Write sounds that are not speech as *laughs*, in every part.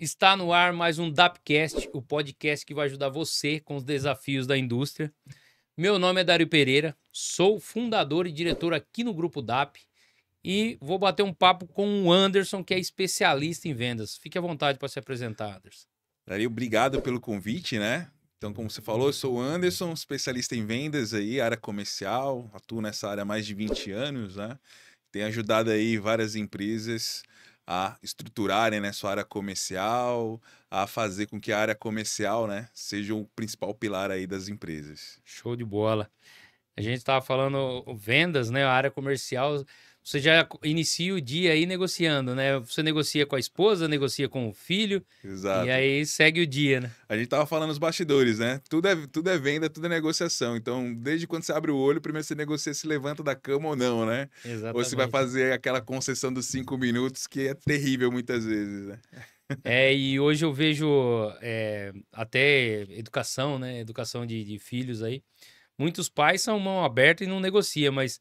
Está no ar mais um DAPcast, o podcast que vai ajudar você com os desafios da indústria. Meu nome é Dário Pereira, sou fundador e diretor aqui no Grupo DAP e vou bater um papo com o Anderson, que é especialista em vendas. Fique à vontade para se apresentar, Anderson. Dario, obrigado pelo convite, né? Então, como você falou, eu sou o Anderson, especialista em vendas aí, área comercial, atuo nessa área há mais de 20 anos, né? Tenho ajudado aí várias empresas a estruturarem né, sua área comercial, a fazer com que a área comercial né, seja o principal pilar aí das empresas. Show de bola. A gente estava falando vendas, né? A área comercial você já inicia o dia aí negociando, né? Você negocia com a esposa, negocia com o filho. Exato. E aí segue o dia, né? A gente tava falando nos bastidores, né? Tudo é, tudo é venda, tudo é negociação. Então, desde quando você abre o olho, primeiro você negocia se levanta da cama ou não, né? Exatamente. Ou você vai fazer aquela concessão dos cinco minutos que é terrível muitas vezes, né? *laughs* É, e hoje eu vejo é, até educação, né? Educação de, de filhos aí. Muitos pais são mão aberta e não negocia, mas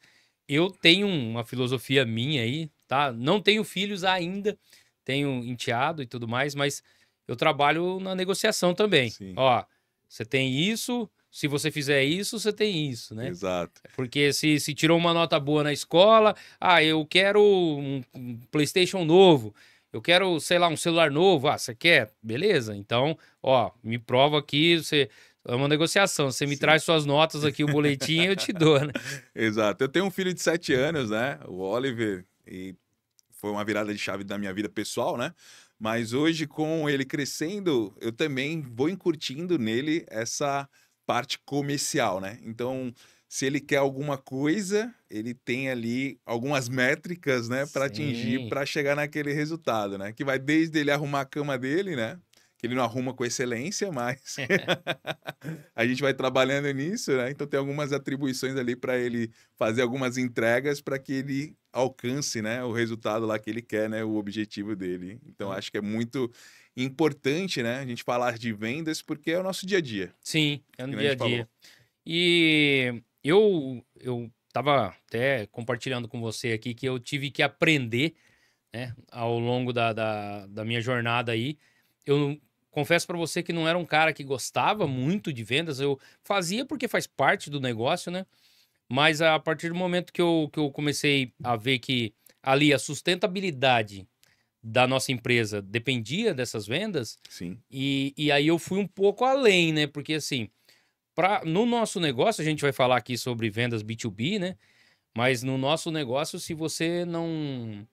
eu tenho uma filosofia minha aí, tá? Não tenho filhos ainda, tenho enteado e tudo mais, mas eu trabalho na negociação também. Sim. Ó, você tem isso, se você fizer isso, você tem isso, né? Exato. Porque se, se tirou uma nota boa na escola, ah, eu quero um, PlayStation novo, eu quero, sei lá, um celular novo, ah, você quer? Beleza, então, ó, me prova que você, é uma negociação. Você me Sim. traz suas notas aqui, o *laughs* boletim, eu te dou, né? Exato. Eu tenho um filho de sete anos, né? O Oliver. E foi uma virada de chave da minha vida pessoal, né? Mas hoje, com ele crescendo, eu também vou encurtindo nele essa parte comercial, né? Então, se ele quer alguma coisa, ele tem ali algumas métricas, né, para atingir, para chegar naquele resultado, né? Que vai desde ele arrumar a cama dele, né? que ele não arruma com excelência, mas é. *laughs* a gente vai trabalhando nisso, né? Então tem algumas atribuições ali para ele fazer algumas entregas para que ele alcance, né, o resultado lá que ele quer, né, o objetivo dele. Então acho que é muito importante, né, a gente falar de vendas porque é o nosso dia a dia. Sim, é no dia a dia. Falou. E eu eu tava até compartilhando com você aqui que eu tive que aprender, né, ao longo da, da, da minha jornada aí, eu confesso para você que não era um cara que gostava muito de vendas. Eu fazia porque faz parte do negócio, né? Mas a partir do momento que eu, que eu comecei a ver que ali a sustentabilidade da nossa empresa dependia dessas vendas, Sim. E, e aí eu fui um pouco além, né? Porque assim, pra, no nosso negócio, a gente vai falar aqui sobre vendas B2B, né? Mas no nosso negócio, se você não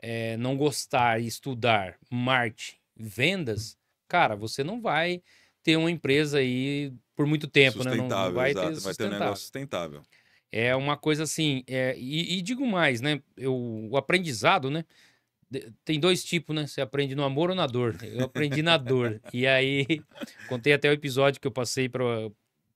é, não gostar e estudar marketing, vendas, cara, você não vai ter uma empresa aí por muito tempo, né? Não vai exato. ter, vai ter um negócio sustentável. É uma coisa assim, é, e, e, digo mais, né? Eu, o aprendizado, né? tem dois tipos, né? Você aprende no amor ou na dor. Eu aprendi na dor. *laughs* E aí, *laughs* contei até o episódio que eu passei pra,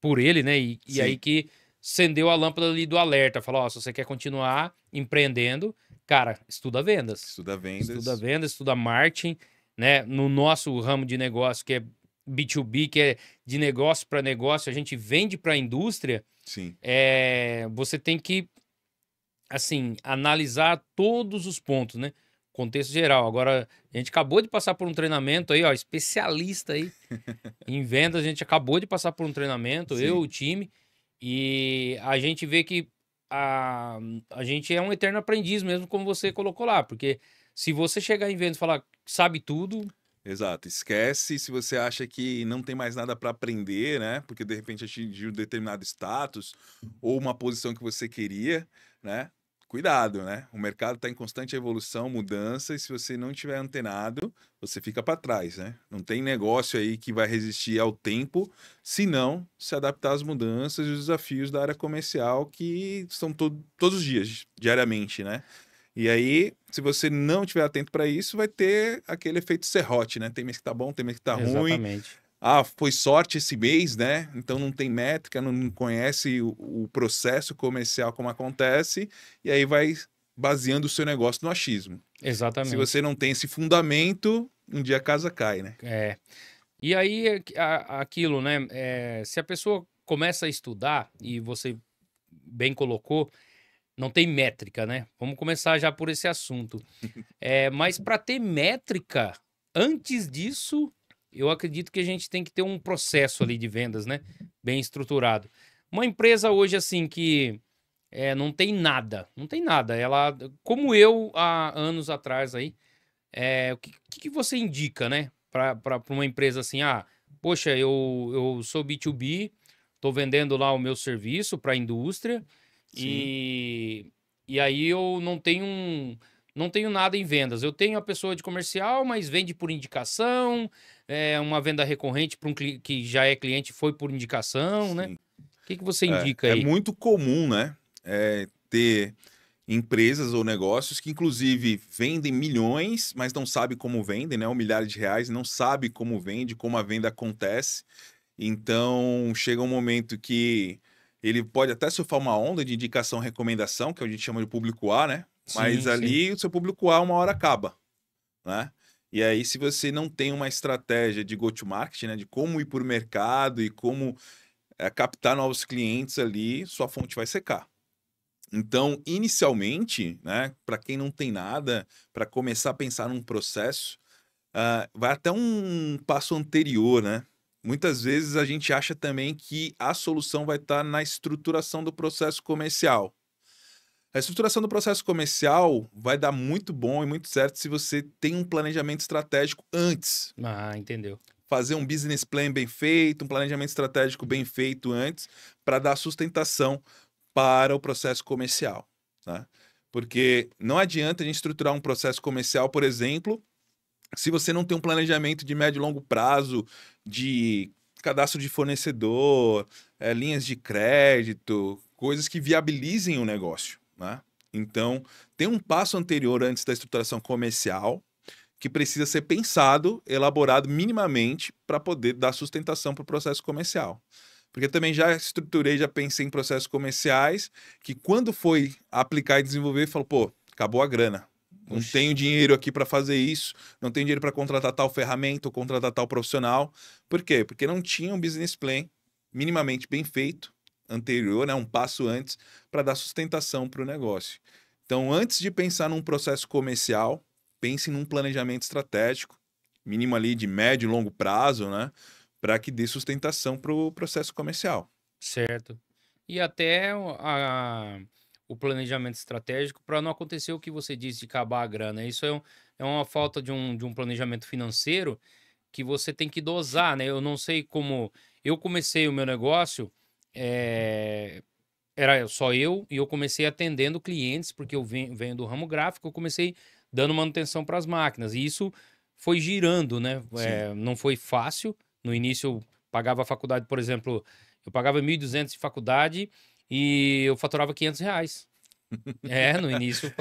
por ele, né? E, e aí que acendeu a lâmpada ali do alerta. Falou: ó, oh, se você quer continuar empreendendo, cara, estuda vendas. Estuda vendas. Estuda vendas, estuda marketing né? No nosso ramo de negócio, que é B2B, que é de negócio para negócio, a gente vende para a indústria. Sim. É, você tem que, assim, analisar todos os pontos, né? Contexto geral. Agora, a gente acabou de passar por um treinamento aí, ó, especialista aí *laughs* em vendas. A gente acabou de passar por um treinamento, Sim. eu, o time, e a gente vê que a, a gente é um eterno aprendiz mesmo, como você colocou lá, porque se você chegar em vendas e falar, sabe tudo. Exato, esquece se você acha que não tem mais nada para aprender, né? Porque de repente atingiu determinado status ou uma posição que você queria, né? Cuidado, né? O mercado está em constante evolução, mudança, e se você não tiver antenado, você fica para trás, né? Não tem negócio aí que vai resistir ao tempo, se não se adaptar às mudanças e os desafios da área comercial que são todo, todos os dias, diariamente, né? E aí, se você não tiver atento para isso, vai ter aquele efeito serrote, né? Tem mês que tá bom, tem mês que tá Exatamente. ruim. Exatamente. Ah, foi sorte esse mês, né? Então não tem métrica, não conhece o, o processo comercial como acontece, e aí vai baseando o seu negócio no achismo. Exatamente. Se você não tem esse fundamento, um dia a casa cai, né? É. E aí, aquilo, né? É, se a pessoa começa a estudar, e você bem colocou, não tem métrica, né? Vamos começar já por esse assunto. É, mas para ter métrica, antes disso, eu acredito que a gente tem que ter um processo ali de vendas, né? Bem estruturado. Uma empresa hoje, assim, que é, não tem nada, não tem nada. Ela, como eu há anos atrás aí, é, o que, que você indica, né? Para uma empresa assim, ah, poxa, eu, eu sou B2B, estou vendendo lá o meu serviço para a indústria, e, e aí eu não tenho um, não tenho nada em vendas. Eu tenho a pessoa de comercial, mas vende por indicação, é uma venda recorrente para um que já é cliente foi por indicação, né? Sim. né? O que, que você é, indica é, aí? É muito comum, né? É, ter empresas ou negócios que, inclusive, vendem milhões, mas não sabe como vendem, né? Um milhares de reais, não sabe como vende, como a venda acontece. Então, chega um momento que ele pode até surfar uma onda de indicação recomendação, é que a gente chama de público A, né? Sim, Mas ali sim. o seu público A uma hora acaba, né? E aí, se você não tem uma estratégia de go-to-market, né? De como ir por mercado e como é, captar novos clientes ali, sua fonte vai secar. Então, inicialmente, né, para quem não tem nada, para começar a pensar num processo, uh, vai até um passo anterior, né? Muitas vezes a gente acha também que a solução vai estar tá na estruturação do processo comercial. A estruturação do processo comercial vai dar muito bom e muito certo se você tem um planejamento estratégico antes. Ah, entendeu. Fazer um business plan bem feito, um planejamento estratégico bem feito antes, para dar sustentação para o processo comercial. Né? Porque não adianta a gente estruturar um processo comercial, por exemplo, se você não tem um planejamento de médio e longo prazo, de cadastro de fornecedor, é, linhas de crédito, coisas que viabilizem o negócio, né? Então, tem um passo anterior antes da estruturação comercial que precisa ser pensado, elaborado minimamente para poder dar sustentação para o processo comercial. Porque também já estruturei, já pensei em processos comerciais que quando foi aplicar e desenvolver, falou, pô, acabou a grana. Não Oxi. tenho dinheiro aqui para fazer isso, não tenho dinheiro para contratar tal ferramenta ou contratar tal profissional. Por quê? Porque não tinha um business plan minimamente bem feito, anterior, né, um passo antes, para dar sustentação para o negócio. Então, antes de pensar num processo comercial, pense num planejamento estratégico, mínimo ali de médio e longo prazo, né? Para que dê sustentação para o processo comercial. Certo. E até a, o planejamento estratégico para não acontecer o que você disse de acabar a grana. Isso é, um, é uma falta de um, de um planejamento financeiro que você tem que dosar, né? Eu não sei como. Eu comecei o meu negócio, é... era só eu, e eu comecei atendendo clientes, porque eu venho do ramo gráfico, eu comecei dando manutenção para as máquinas. E isso foi girando, né? É, não foi fácil. No início, eu pagava a faculdade, por exemplo, eu pagava 1.200 de faculdade e eu faturava 500 reais. é, no início.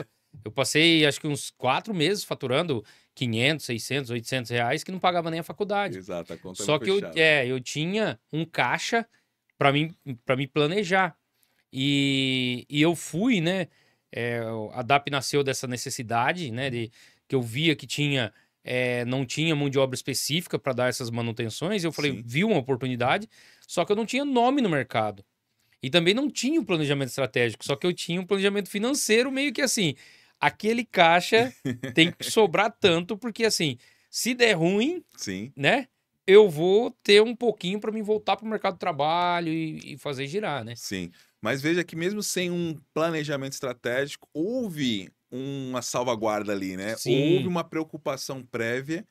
Eu passei, acho que uns quatro meses faturando 500, 600, 800 reais, que não pagava nem a faculdade. Exato, a conta é Só que eu, é, eu tinha um caixa para mim, para me planejar. E, e eu fui, né? É, a DAP nasceu dessa necessidade, né? De, que eu via que tinha é, não tinha mão de obra específica para dar essas manutenções. Eu falei, Sim. vi uma oportunidade, só que eu não tinha nome no mercado. E também não tinha um planejamento estratégico, só que eu tinha um planejamento financeiro meio que assim, aquele caixa *laughs* tem que sobrar tanto porque assim, se der ruim, Sim. né? Eu vou ter um pouquinho para me voltar para o mercado de trabalho e, e fazer girar, né? Sim. Mas veja que mesmo sem um planejamento estratégico, houve uma salvaguarda ali, né? Sim. Houve uma preocupação prévia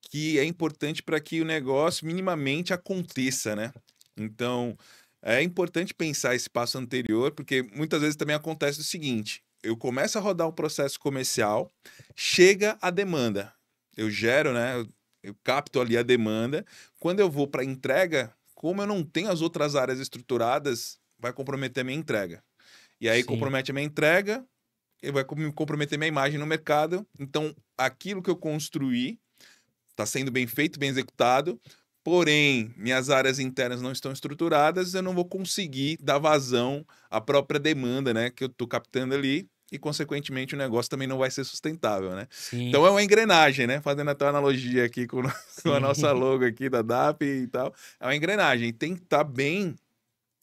que é importante para que o negócio minimamente aconteça, né? Então, é importante pensar esse passo anterior, porque muitas vezes também acontece o seguinte: eu começo a rodar o um processo comercial, chega a demanda, eu gero, né? Eu, capto ali a demanda. Quando eu vou para a entrega, como eu não tenho as outras áreas estruturadas, vai comprometer a minha entrega. E aí Sim. compromete a minha entrega, e vai comprometer minha imagem no mercado. Então, aquilo que eu construí está sendo bem feito, bem executado Porém, minhas áreas internas não estão estruturadas, eu não vou conseguir dar vazão à própria demanda, né, que eu estou captando ali, e consequentemente o negócio também não vai ser sustentável, né? Sim. Então é uma engrenagem, né? Fazendo até uma analogia aqui com, *laughs* com a nossa logo aqui da DAP e tal, é uma engrenagem, tem que estar tá bem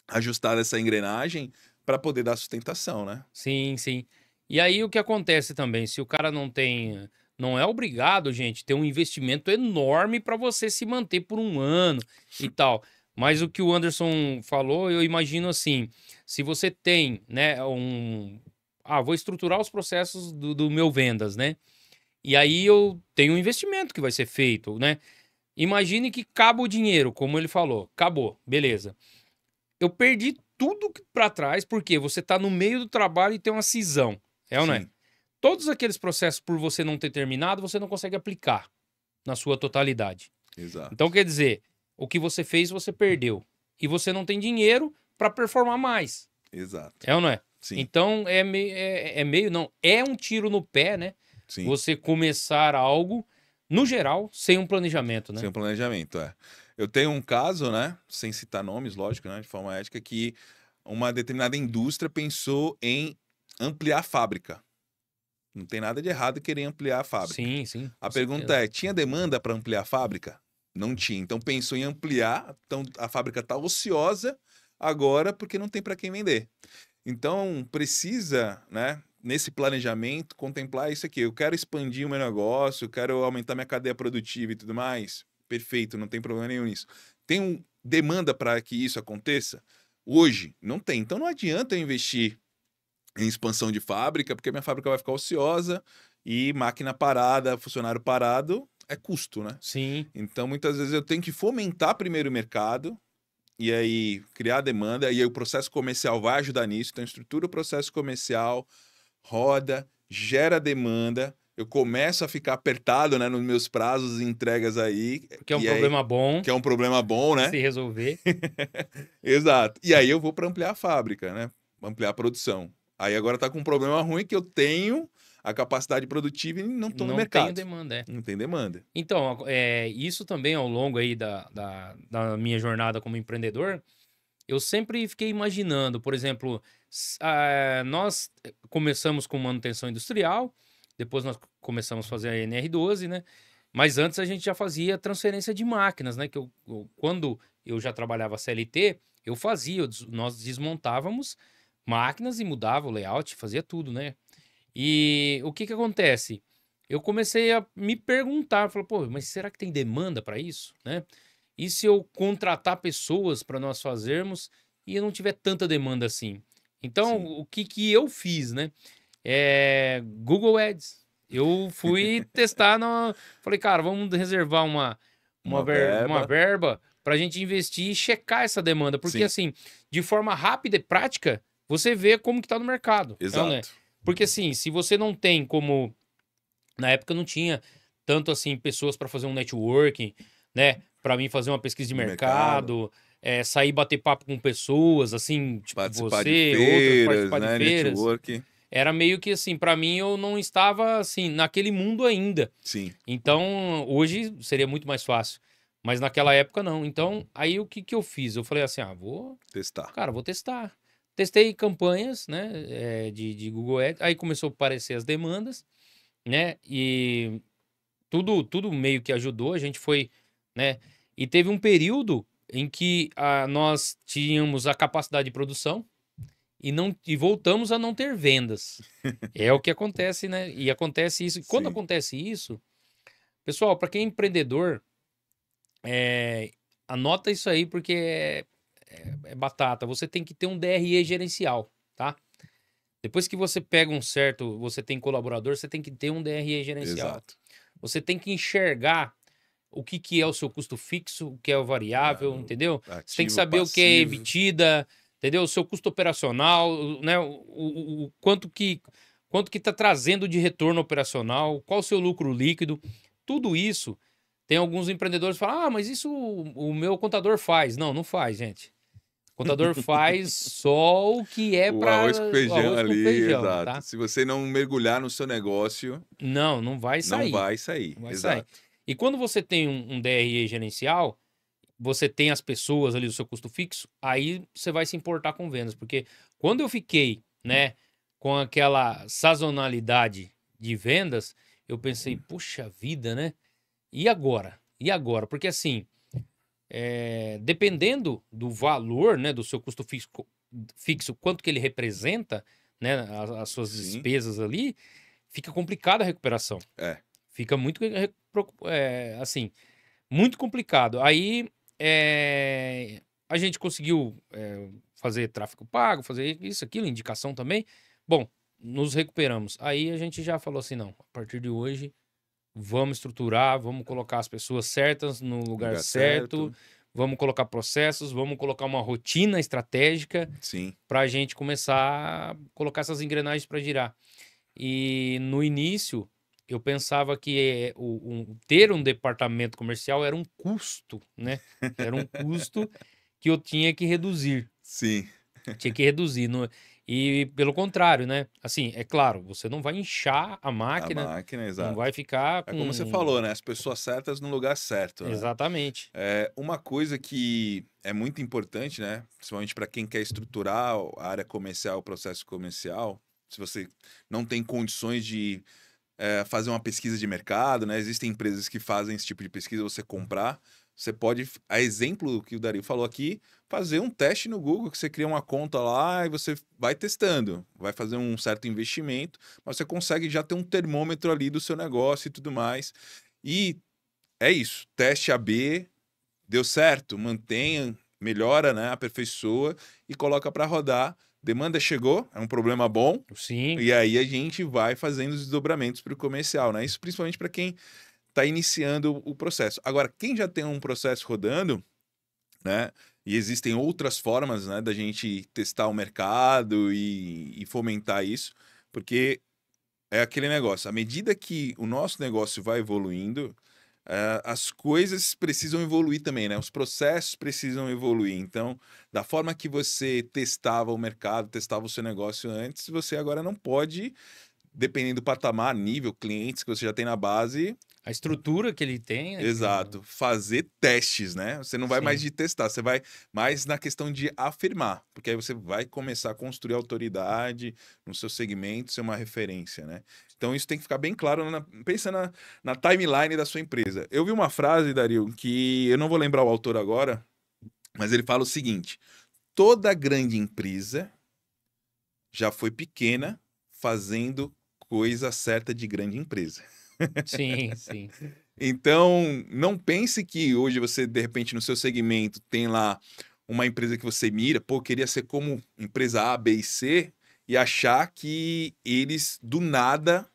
ajustada essa engrenagem para poder dar sustentação, né? Sim, sim. E aí o que acontece também, se o cara não tem não é obrigado, gente, ter um investimento enorme para você se manter por um ano e tal. Mas o que o Anderson falou, eu imagino assim: se você tem, né, um. Ah, vou estruturar os processos do, do meu vendas, né? E aí eu tenho um investimento que vai ser feito, né? Imagine que acaba o dinheiro, como ele falou. Acabou, beleza. Eu perdi tudo para trás, porque você tá no meio do trabalho e tem uma cisão. É ou não é? todos aqueles processos, por você não ter terminado, você não consegue aplicar na sua totalidade. Exato. Então, quer dizer, o que você fez, você perdeu. E você não tem dinheiro para performar mais. Exato. É ou não é? Sim. Então, é meio, é, é meio, não, é um tiro no pé, né? Sim. Você começar algo, no geral, sem um planejamento, né? Sem um planejamento, é. Eu tenho um caso, né? Sem citar nomes, lógico, né? De forma ética, que uma determinada indústria pensou em ampliar a fábrica. Não tem nada de errado em querer ampliar a fábrica. Sim, sim. A pergunta certeza. é: tinha demanda para ampliar a fábrica? Não tinha. Então pensou em ampliar, então a fábrica está ociosa agora porque não tem para quem vender. Então precisa, né, nesse planejamento, contemplar isso aqui. Eu quero expandir o meu negócio, eu quero aumentar minha cadeia produtiva e tudo mais. Perfeito, não tem problema nenhum nisso. Tem um, demanda para que isso aconteça? Hoje, não tem. Então não adianta eu investir em expansão de fábrica, porque minha fábrica vai ficar ociosa e máquina parada, funcionário parado, é custo, né? Sim. Então, muitas vezes eu tenho que fomentar primeiro o mercado, e aí criar demanda, e aí o processo comercial vai ajudar nisso. Então, estrutura o processo comercial, roda, gera demanda. Eu começo a ficar apertado né, nos meus prazos e entregas aí. Que é um problema aí, bom. Que é um problema bom, né? Se resolver. *laughs* Exato. E aí eu vou para ampliar a fábrica, né? Ampliar a produção. Aí agora tá com um problema ruim que eu tenho a capacidade produtiva e não estou no mercado. Não tem demanda, é. Não tem demanda. Então, é, isso também ao longo aí da, da, da minha jornada como empreendedor, eu sempre fiquei imaginando, por exemplo, a, nós começamos com manutenção industrial, depois nós começamos a fazer a NR12, né? Mas antes a gente já fazia transferência de máquinas, né? Que eu, eu quando eu já trabalhava CLT, eu fazia, nós desmontávamos máquinas e mudava o layout, fazia tudo, né? E o que que acontece? Eu comecei a me perguntar, falar, pô, mas será que tem demanda para isso, né? E se eu contratar pessoas para nós fazermos e eu não tiver tanta demanda assim? Então, Sim. o que que eu fiz, né? É Google Ads. Eu fui *laughs* testar, no... falei, cara, vamos reservar uma, uma, uma verba, uma verba para a gente investir e checar essa demanda. Porque, Sim. assim, de forma rápida e prática, você vê como que tá no mercado. Então, Exato. né? Porque assim, se você não tem como. Na época não tinha tanto assim pessoas para fazer um networking, né? Para mim fazer uma pesquisa de mercado, mercado. É, sair bater papo com pessoas, assim, tipo participar você, feiras, outras, participar né? de feiras. Networking. Era meio que assim, para mim eu não estava assim naquele mundo ainda. Sim. Então, hoje seria muito mais fácil. Mas naquela época não. Então, aí o que, que eu fiz? Eu falei assim: ah, vou. Testar. Cara, vou testar. Testei campanhas né, é, de, de Google Ads, aí começou a aparecer as demandas, né? E tudo, tudo meio que ajudou, a gente foi, né? E teve um período em que a, ah, nós tínhamos a capacidade de produção e não e voltamos a não ter vendas. é o que acontece, né? E acontece isso. E quando Sim. acontece isso, pessoal, para quem é empreendedor, é, anota isso aí porque é, é, é batata. Você tem que ter um DRE gerencial, tá? Depois que você pega um certo, você tem colaborador, você tem que ter um DRE gerencial. Exato. Você tem que enxergar o que, que é o seu custo fixo, o que é o variável, é, entendeu? Ativo, você tem que saber passivo. o que é emitida, entendeu? O seu custo operacional, né? O, o, o quanto que quanto que está trazendo de retorno operacional, qual o seu lucro líquido, tudo isso. Tem alguns empreendedores que falam, ah, mas isso o, o meu contador faz. Não, não faz, gente contador faz só o que é para. Arroz com feijão arroz ali, com feijão, tá? exato. Tá? Se você não mergulhar no seu negócio. Não, não vai sair. Não vai sair. Não vai exato. Sair. E quando você tem um, um DRE gerencial, você tem as pessoas ali do seu custo fixo, aí você vai se importar com vendas. Porque quando eu fiquei, né, com aquela sazonalidade de vendas, eu pensei, hum. puxa vida, né? E agora? E agora? Porque assim, é, dependendo do valor, né, do seu custo fixo, fixo quanto que ele representa, né, as, as suas Sim. despesas ali, fica complicada a recuperação. É. Fica muito, é, assim, muito complicado. Aí é, a gente conseguiu fazer tráfego pago, fazer isso, aquilo, indicação também. Bom, nos recuperamos. Aí a gente já falou assim, não, a partir de hoje vamos estruturar, vamos colocar as pessoas certas no lugar, lugar certo, certo, vamos colocar processos, vamos colocar uma rotina estratégica para a gente começar a colocar essas engrenagens para girar. E no início, eu pensava que é, o, um, ter um departamento comercial era um custo, né? Era um custo *laughs* que eu tinha que reduzir. Sim. Tinha que reduzir. Não, e pelo contrário, né? Assim, é claro, você não vai inchar a máquina. A máquina, exato. Não vai ficar. Com... É como você falou, né? As pessoas certas no lugar certo. Né? Exatamente. É, uma coisa que é muito importante, né? Principalmente para quem quer estruturar a área comercial, o processo comercial. Se você não tem condições de é, fazer uma pesquisa de mercado, né? Existem empresas que fazem esse tipo de pesquisa, você comprar. Você pode, a exemplo do que o Dario falou aqui, fazer um teste no Google, que você cria uma conta lá e você vai testando, vai fazer um certo investimento, mas você consegue já ter um termômetro ali do seu negócio e tudo mais. E é isso, teste AB, deu certo, mantenha, melhora, né, aperfeiçoa e coloca para rodar. Demanda chegou, é um problema bom. Sim. E aí a gente vai fazendo os desdobramentos para o comercial, né? Isso principalmente para quem está iniciando o processo. Agora, quem já tem um processo rodando, né? E existem outras formas né, da gente testar o mercado e, e fomentar isso, porque é aquele negócio. À medida que o nosso negócio vai evoluindo, uh, as coisas precisam evoluir também, né? Os processos precisam evoluir. Então, da forma que você testava o mercado, testava o seu negócio antes, você agora não pode, dependendo do patamar, nível, clientes que você já tem na base, a estrutura que ele tem. Né, Exato. Fazer testes, né? Você não vai Sim. mais de testar, você vai mais na questão de afirmar. Porque aí você vai começar a construir autoridade no seu segmento, ser uma referência, né? Então isso tem que ficar bem claro, na, pensa na, na timeline da sua empresa. Eu vi uma frase, Dario, que eu não vou lembrar o autor agora, mas ele fala o seguinte: toda grande empresa já foi pequena fazendo coisa certa de grande empresa. Sim, sim. *laughs* então, não pense que hoje você, de repente, no seu segmento tem lá uma empresa que você mira, pô, queria ser como empresa A, B e C, e achar que eles do nada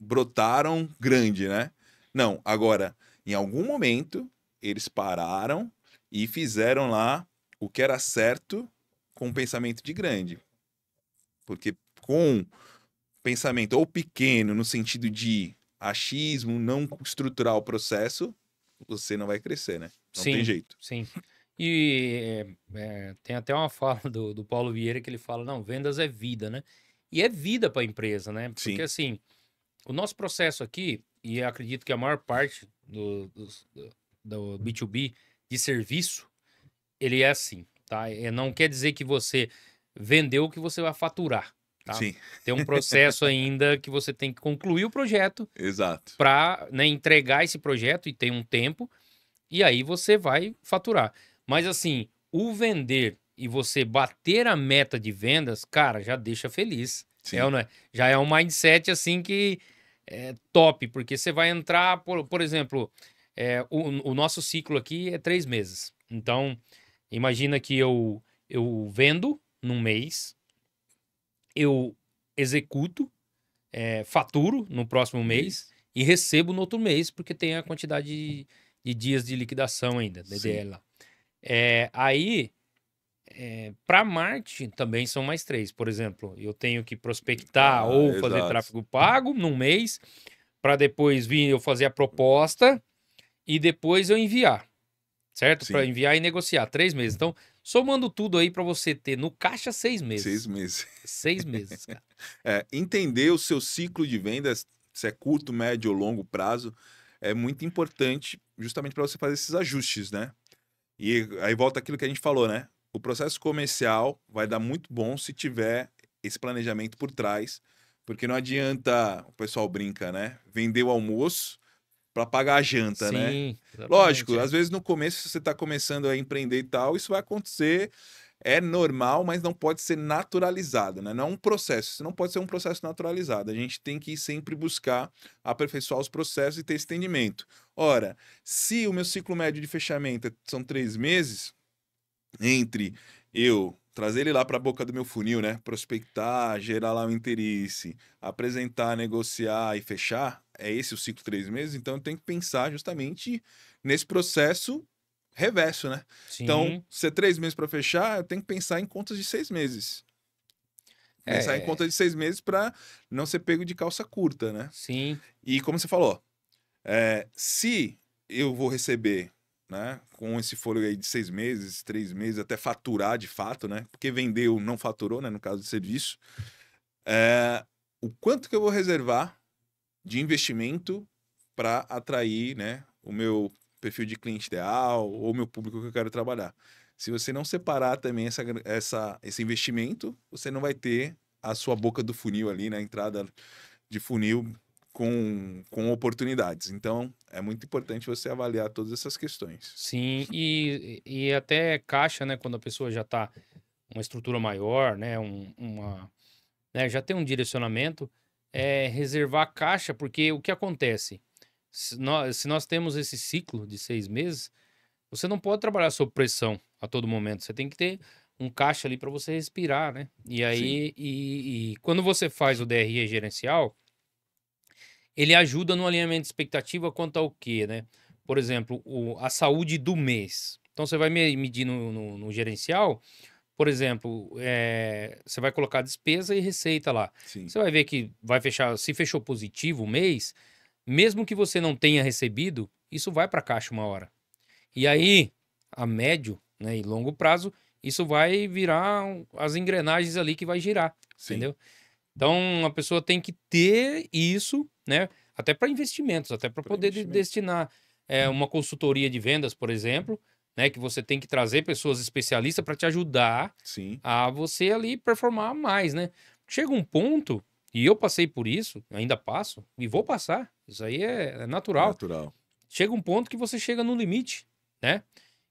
brotaram grande, né? Não, agora, em algum momento, eles pararam e fizeram lá o que era certo com o pensamento de grande. Porque com pensamento ou pequeno, no sentido de achismo, não estruturar o processo, você não vai crescer, né? Não sim, tem jeito. Sim. E é, tem até uma *laughs* fala do, do Paulo Vieira que ele fala: não, vendas é vida, né? E é vida para a empresa, né? Porque sim. assim, o nosso processo aqui, e acredito que a maior parte do, do, do B2B de serviço, ele é assim, tá? É, não quer dizer que você vendeu o que você vai faturar. Tá? Sim. Tem um processo ainda que você tem que concluir o projeto. Exato. Para né, entregar esse projeto e tem um tempo. E aí você vai faturar. Mas assim, o vender e você bater a meta de vendas, cara, já deixa feliz. É, é, Já é um mindset assim que é top, porque você vai entrar, por, por exemplo, é, o, o nosso ciclo aqui é três meses. Então, imagina que eu, eu vendo num mês, eu executo, é, faturo no próximo uhum. mês e recebo no outro mês, porque tem a quantidade de, de dias de liquidação ainda, DDL lá. É, aí, é, para Marte também são mais três. Por exemplo, eu tenho que prospectar ah, ou exato. fazer tráfego pago num mês, para depois vir eu fazer a proposta e depois eu enviar, certo? Para enviar e negociar, três meses. Então, Somando tudo aí para você ter no caixa seis meses. Seis meses. Seis *laughs* meses, cara. É, entender o seu ciclo de vendas, se é curto, médio ou longo prazo, é muito importante justamente para você fazer esses ajustes, né? E aí volta aquilo que a gente falou, né? O processo comercial vai dar muito bom se tiver esse planejamento por trás, porque não adianta, o pessoal brinca, né? Vender o almoço, para pagar a janta, né? Sim, né? Exatamente. Lógico, às vezes no começo, se você está começando a empreender e tal, isso vai acontecer. É normal, mas não pode ser naturalizado, né? Não é um processo, isso não pode ser um processo naturalizado. A gente tem que sempre buscar aperfeiçoar os processos e ter estendimento. Ora, se o meu ciclo médio de fechamento é, são três meses, entre eu trazer ele lá para a boca do meu funil, né? Prospectar, gerar lá o interesse, apresentar, negociar e fechar. É esse o ciclo três meses. Então eu tenho que pensar justamente nesse processo reverso, né? Então, Sim. Então, ser três meses para fechar, eu tenho que pensar em contas de seis meses. Pensar é... em contas de seis meses para não ser pego de calça curta, né? Sim. E como você falou, é, se eu vou receber né? Com esse fôlego aí de seis meses, três meses, até faturar de fato, né? Porque vendeu, não faturou, né? No caso de serviço. É, o quanto que eu vou reservar de investimento para atrair, né? O meu perfil de cliente ideal ou o meu público que eu quero trabalhar. Se você não separar também essa, essa, esse investimento, você não vai ter a sua boca do funil ali, na né? entrada de funil com, com oportunidades. Então, é muito importante você avaliar todas essas questões. Sim, e, e até caixa, né? Quando a pessoa já está uma estrutura maior, né? Um, uma, né, já tem um direcionamento, é reservar caixa, porque o que acontece? Se nós, se nós temos esse ciclo de seis meses, você não pode trabalhar sob pressão a todo momento. Você tem que ter um caixa ali para você respirar, né? E aí, e, e quando você faz o DRE gerencial ele ajuda no alinhamento de expectativa quanto ao quê, né? Por exemplo, o, a saúde do mês. Então, você vai medir no, no, no gerencial, por exemplo, é, você vai colocar despesa e receita lá. Sim. Você vai ver que vai fechar, se fechou positivo o mês, mesmo que você não tenha recebido, isso vai para caixa uma hora. E aí, a médio né, e longo prazo, isso vai virar as engrenagens ali que vai girar, Sim. entendeu? Então, a pessoa tem que ter isso, né? Até para investimentos, até para poder destinar é, uma consultoria de vendas, por exemplo, né? Que você tem que trazer pessoas especialistas para te ajudar Sim. a você ali performar mais, né? Chega um ponto, e eu passei por isso, ainda passo, e vou passar. Isso aí é, é natural. É natural. Chega um ponto que você chega no limite, né?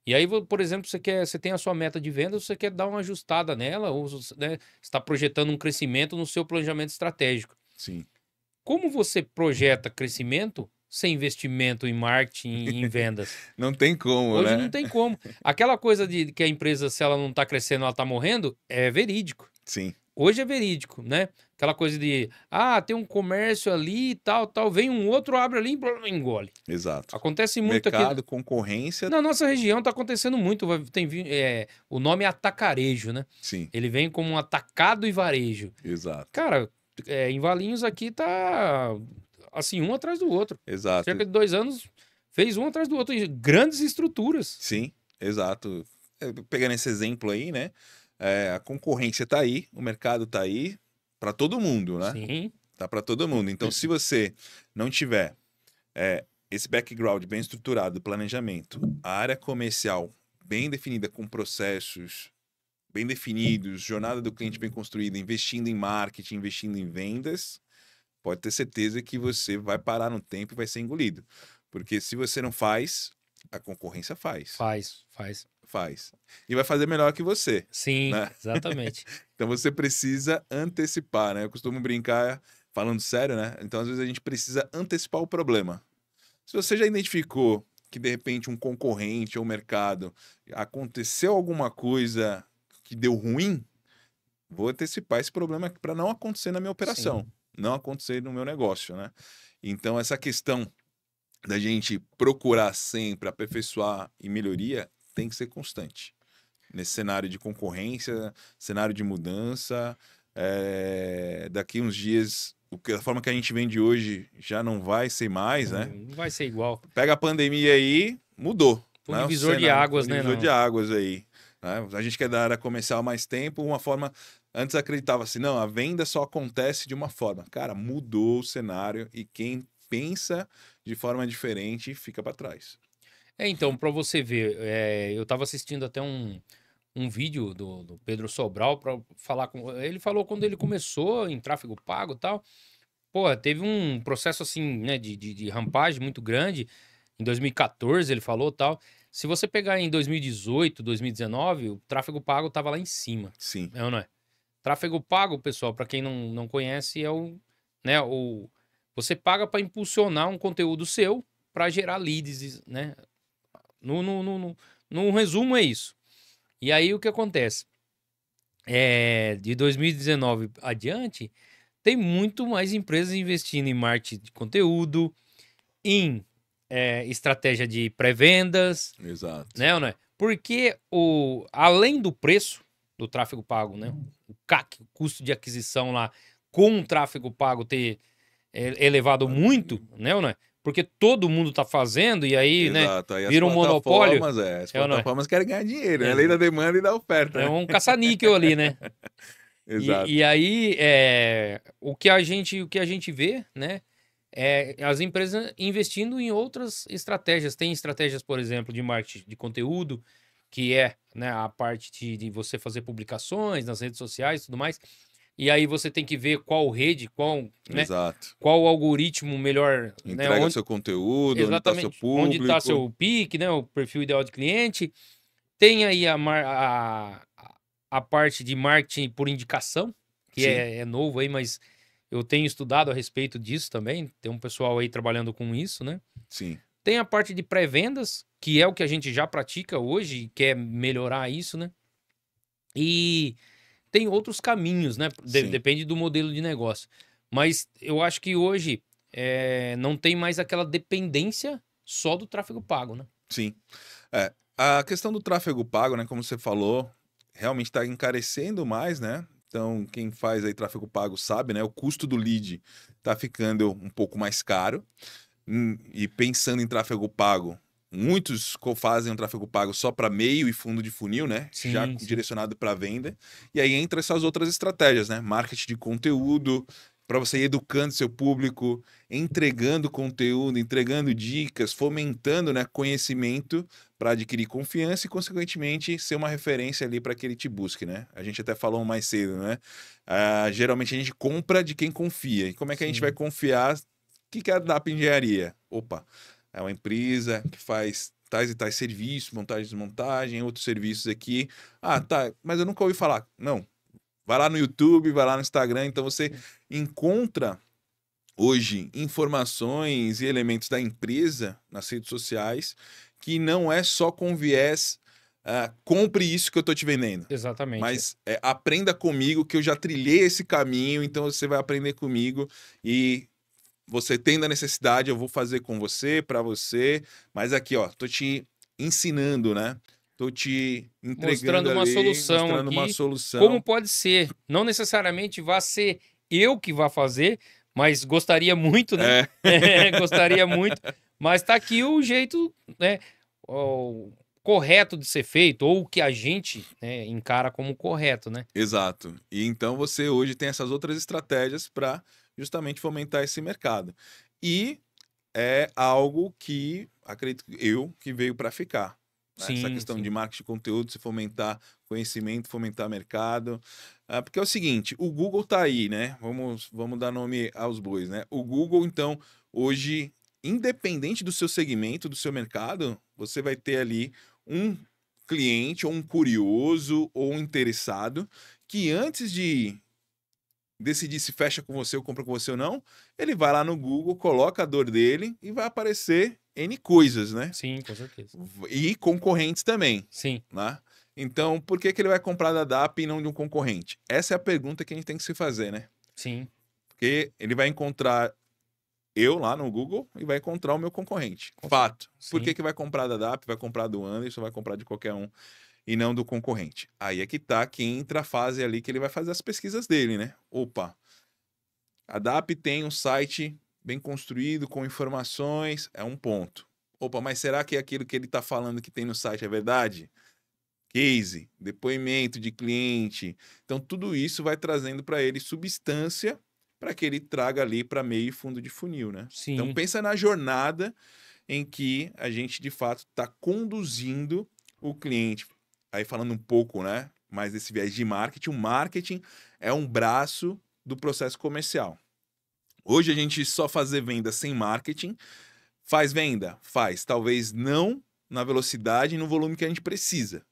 E aí, por exemplo, você quer, você tem a sua meta de vendas, você quer dar uma ajustada nela, ou né, está projetando um crescimento no seu planejamento estratégico. Sim. Como você projeta crescimento sem investimento em marketing e em vendas? *laughs* não tem como, Hoje né? não tem como. Aquela coisa de que a empresa, se ela não está crescendo, ela está morrendo, é verídico. Sim. Hoje é verídico, né? Aquela coisa de, ah, tem um comércio ali e tal, tal, vem um outro, abre ali e engole. Exato. Acontece muito Mercado, aqui. Mercado, concorrência. Na nossa região tá acontecendo muito. Tem, é, o nome é atacarejo, né? Sim. Ele vem como um atacado e varejo. Exato. Cara, é, em Valinhos aqui tá, assim, um atrás do outro. Exato. Cerca de dois anos, fez um atrás do outro. Grandes estruturas. Sim, exato. É, pegando esse exemplo aí, né? É, a concorrência está aí, o mercado está aí para todo mundo, né? Sim. Tá para todo mundo. Então, se você não tiver é, esse background bem estruturado, planejamento, a área comercial bem definida com processos bem definidos, jornada do cliente bem construída, investindo em marketing, investindo em vendas, pode ter certeza que você vai parar no tempo e vai ser engolido. Porque se você não faz, a concorrência faz. Faz, faz faz. E vai fazer melhor que você. Sim, né? exatamente. *laughs* então você precisa antecipar, né? Eu costumo brincar falando sério, né? Então às vezes a gente precisa antecipar o problema. Se você já identificou que de repente um concorrente ou mercado aconteceu alguma coisa que deu ruim, vou antecipar esse problema para não acontecer na minha operação, Sim. não acontecer no meu negócio, né? Então essa questão da gente procurar sempre aperfeiçoar e melhoria tem que ser constante. Nesse cenário de concorrência, cenário de mudança, é... daqui uns dias o que, a forma que a gente vende hoje já não vai ser mais, né? Não vai ser igual. Pega a pandemia aí, mudou. Foi um né? divisor cenário, de águas, um né? Divisor de águas aí. Né? A gente quer é dar a comercial mais tempo, uma forma. Antes acreditava assim, não, a venda só acontece de uma forma. Cara, mudou o cenário e quem pensa de forma diferente fica para trás. É, então, para você ver, é, eu estava assistindo até um, um vídeo do, do Pedro Sobral para falar com. Ele falou quando ele começou em tráfego pago e tal. Pô, teve um processo assim, né, de, de, de rampagem muito grande. Em 2014 ele falou tal. Se você pegar em 2018, 2019, o tráfego pago estava lá em cima. Sim. É ou não é? Tráfego pago, pessoal, para quem não, não conhece, é o, né, o você paga para impulsionar um conteúdo seu para gerar leads, né? No, no, no, no, no resumo, é isso. E aí o que acontece? É, de 2019 adiante, tem muito mais empresas investindo em marketing de conteúdo, em é, estratégia de pré-vendas. Exato. Né, né? Porque o, além do preço do tráfego pago, né? O CAC, o custo de aquisição lá, com o tráfego pago ter é, elevado muito, né, né? porque todo mundo está fazendo e aí, né, Exato. né, aí vira um monopólio. É, as é é? plataformas é querem ganhar dinheiro, né? é. lei da demanda e da oferta. É né? um caça-níquel ali, né? *laughs* Exato. E, e, aí, é, o, que a gente, o que a gente vê, né, é as empresas investindo em outras estratégias. Tem estratégias, por exemplo, de marketing de conteúdo, que é né, a parte de, de você fazer publicações nas redes sociais e tudo mais e aí você tem que ver qual rede, qual, né, qual algoritmo melhor. Né, Entrega né, onde... seu conteúdo, tá Exatamente. onde está seu público. Onde está seu pique, né, o perfil ideal de cliente. Tem aí a, mar... a... a parte de marketing por indicação, que é, é, novo aí, mas eu tenho estudado a respeito disso também. Tem um pessoal aí trabalhando com isso, né? Sim. Tem a parte de pré-vendas, que é o que a gente já pratica hoje e quer é melhorar isso, né? E tem outros caminhos, né? De Sim. Depende do modelo de negócio. Mas eu acho que hoje é, não tem mais aquela dependência só do tráfego pago, né? Sim. É, a questão do tráfego pago, né? Como você falou, realmente está encarecendo mais, né? Então, quem faz aí tráfego pago sabe, né? O custo do lead está ficando um pouco mais caro. Hum, e pensando em tráfego pago, Muitos fazem um tráfego pago só para meio e fundo de funil, né? Sim, Já sim. direcionado para venda. E aí entra essas outras estratégias, né? Marketing de conteúdo, para você ir educando seu público, entregando conteúdo, entregando dicas, fomentando né, conhecimento para adquirir confiança e, consequentemente, ser uma referência ali para que ele te busque, né? A gente até falou mais cedo, né? Ah, geralmente a gente compra de quem confia. E como é que Sim. a gente vai confiar? O que, que é a DAP Engenharia? Opa, é uma empresa que faz tais e tais serviços, montagem e desmontagem, outros serviços aqui. Ah, tá, mas eu nunca ouvi falar. Não. Vai lá no YouTube, vai lá no Instagram, então você encontra hoje informações e elementos da empresa nas redes sociais que não é só com viés Uh, compre isso que eu tô te vendendo. Exatamente. Mas é, aprenda comigo que eu já trilhei esse caminho, então você vai aprender comigo e você tendo a necessidade, eu vou fazer com você, para você, mas aqui, ó, tô te ensinando, né? Tô te entregando mostrando ali, uma solução mostrando aqui, uma solução. Como pode ser? Não necessariamente vai ser eu que vá fazer, mas gostaria muito, né? É. *laughs* É, gostaria muito, mas tá aqui o jeito, né, o correto de ser feito ou o que a gente né, encara como correto, né? Exato. E então você hoje tem essas outras estratégias para justamente fomentar esse mercado. E é algo que, acredito eu, que veio para ficar. Né? Sim, Essa questão sim. de marketing de conteúdo, se fomentar conhecimento, fomentar mercado. Ah, porque é o seguinte, o Google está aí, né? Vamos, vamos dar nome aos bois, né? O Google, então, hoje, independente do seu segmento, do seu mercado, você vai ter ali um cliente, ou um curioso, ou um interessado, que antes de decidir se fecha com você ou compra com você ou não, ele vai lá no Google, coloca a dor dele e vai aparecer N coisas, né? Sim, com certeza. E concorrentes também. Sim. Né? Então, por que, que ele vai comprar da DAP e não de um concorrente? Essa é a pergunta que a gente tem que se fazer, né? Sim. Porque ele vai encontrar eu lá no Google e vai encontrar o meu concorrente. Fato. Sim. Por que, que vai comprar da DAP, vai comprar do Anderson, vai comprar de qualquer um? e não do concorrente. Aí é que tá que entra a fase ali que ele vai fazer as pesquisas dele, né? Opa, a DAP tem um site bem construído, com informações, é um ponto. Opa, mas será que é aquilo que ele está falando que tem no site é verdade? Case, depoimento de cliente. Então, tudo isso vai trazendo para ele substância para que ele traga ali para meio e fundo de funil, né? Então, Sim. Então, pensa na jornada em que a gente, de fato, está conduzindo o cliente aí falando um pouco, né, mais desse viés de marketing, o marketing é um braço do processo comercial. Hoje a gente só fazer venda sem marketing, faz venda, faz, talvez não na velocidade e no volume que a gente precisa.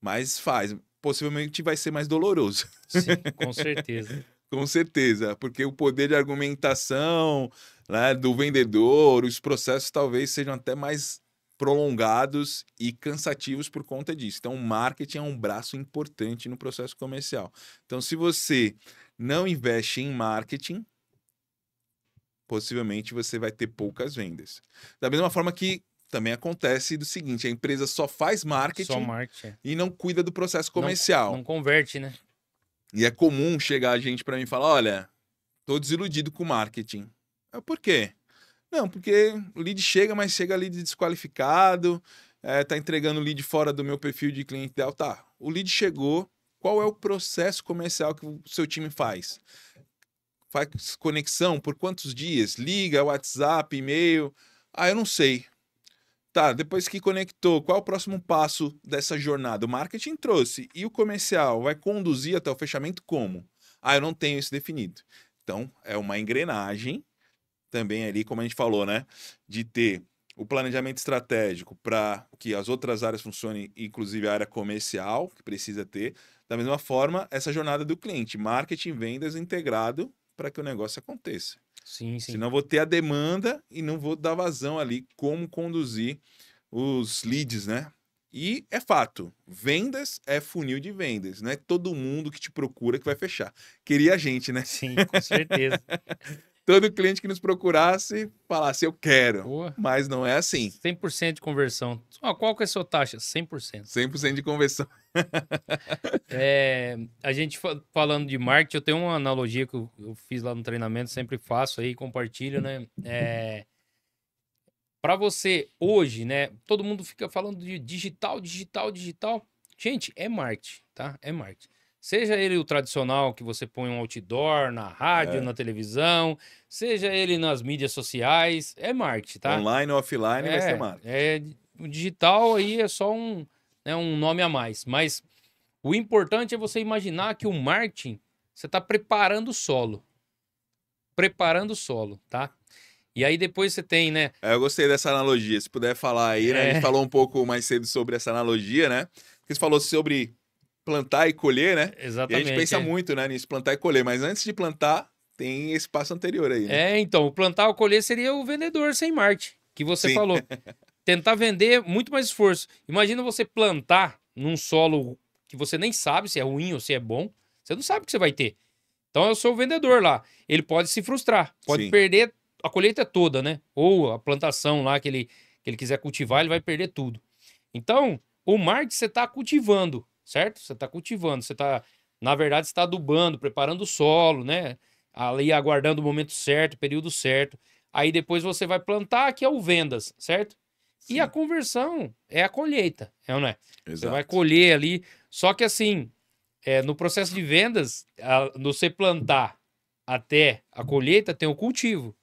Mas faz, possivelmente vai ser mais doloroso. Sim, *laughs* com certeza. com certeza, porque o poder de argumentação né, do vendedor, os processos talvez sejam até mais prolongados e cansativos por conta disso. Então, o marketing é um braço importante no processo comercial. Então, se você não investe em marketing, possivelmente você vai ter poucas vendas. Da mesma forma que também acontece do seguinte: a empresa só faz marketing, só marketing. e não cuida do processo comercial. Não, não, converte, né? E é comum chegar a gente para mim e falar: olha, tô desiludido com marketing. Por quê? Não, porque o lead chega, mas chega lead desqualificado, é, tá entregando lead fora do meu perfil de cliente ideal. Tá, o lead chegou, qual é o processo comercial que o seu time faz? Faz conexão por quantos dias? Liga, WhatsApp, e-mail? Ah, eu não sei. Tá, depois que conectou, qual é o próximo passo dessa jornada? O marketing trouxe e o comercial vai conduzir até o fechamento como? Ah, eu não tenho isso definido. Então, é uma engrenagem também ali, como a gente falou, né? De ter o planejamento estratégico para que as outras áreas funcionem, inclusive a área comercial, que precisa ter. Da mesma forma, essa jornada do cliente, marketing, vendas integrado para que o negócio aconteça. Sim, sim. Senão vou ter a demanda e não vou dar vazão ali como conduzir os leads, né? E é fato, vendas é funil de vendas, não é todo mundo que te procura que vai fechar. Queria a gente, né? Sim, com certeza. *laughs* todo cliente que nos procurasse falasse eu quero. Boa. Mas não é assim. 100% de conversão. Ah, qual que é a sua taxa? 100%. 100% de conversão. *laughs* é, a gente falando de marketing, eu tenho uma analogia que eu, fiz lá no treinamento, sempre faço aí, compartilho, né? É, para você hoje, né? Todo mundo fica falando de digital, digital, digital. Gente, é marketing, tá? É marketing. Seja ele o tradicional que você põe um outdoor, na rádio, é. na televisão, seja ele nas mídias sociais, é marketing, tá? Online ou offline é, vai ser marketing. É, o digital aí é só um, né, um nome a mais. Mas o importante é você imaginar que o marketing, você está preparando o solo. Preparando o solo, tá? E aí depois você tem, né? É, eu gostei dessa analogia. Se puder falar aí, né? A gente é. falou um pouco mais cedo sobre essa analogia, né? Porque você falou sobre plantar e colher, né? Exatamente. E a gente pensa é. muito né, nisso, plantar e colher. Mas antes de plantar, tem esse passo anterior aí. Né? É, então, o plantar ou colher seria o vendedor sem marketing, que você Sim. falou. *laughs* Tentar vender, muito mais esforço. Imagina você plantar num solo que você nem sabe se é ruim ou se é bom. Você não sabe o que você vai ter. Então, eu sou o vendedor lá. Ele pode se frustrar, pode Sim. perder a colheita toda, né? Ou a plantação lá que ele, que ele quiser cultivar, ele vai perder tudo. Então, o marketing você está cultivando certo? Você está cultivando, você está, na verdade, está adubando, preparando o solo, né? Ali aguardando o momento certo, o período certo. Aí depois você vai plantar, que é o vendas, certo? Sim. E a conversão é a colheita, é ou não é? Exato. Você vai colher ali. Só que assim, é, no processo de vendas, a, no você plantar até a colheita, tem o cultivo.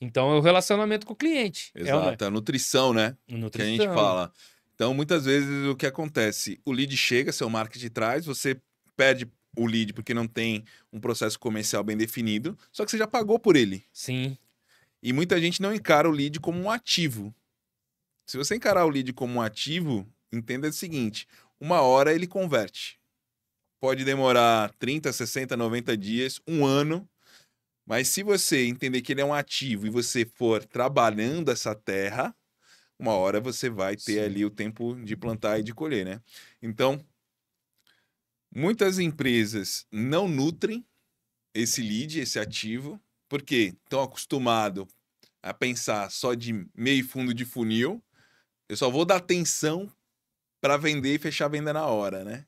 Então é o relacionamento com o cliente. É é? Exato, é, é? a nutrição, né? Nutrição. Que a gente fala. Então, muitas vezes o que acontece? O lead chega, seu marketing traz, você perde o lead porque não tem um processo comercial bem definido, só que você já pagou por ele. Sim. E muita gente não encara o lead como um ativo. Se você encarar o lead como um ativo, entenda o seguinte: uma hora ele converte. Pode demorar 30, 60, 90 dias, um ano. Mas se você entender que ele é um ativo e você for trabalhando essa terra, uma hora você vai ter Sim. ali o tempo de uhum. plantar e de colher, né? Então, muitas empresas não nutrem esse lead, esse ativo, porque estão acostumados a pensar só de meio fundo de funil. Eu só vou dar atenção para vender e fechar a venda na hora, né?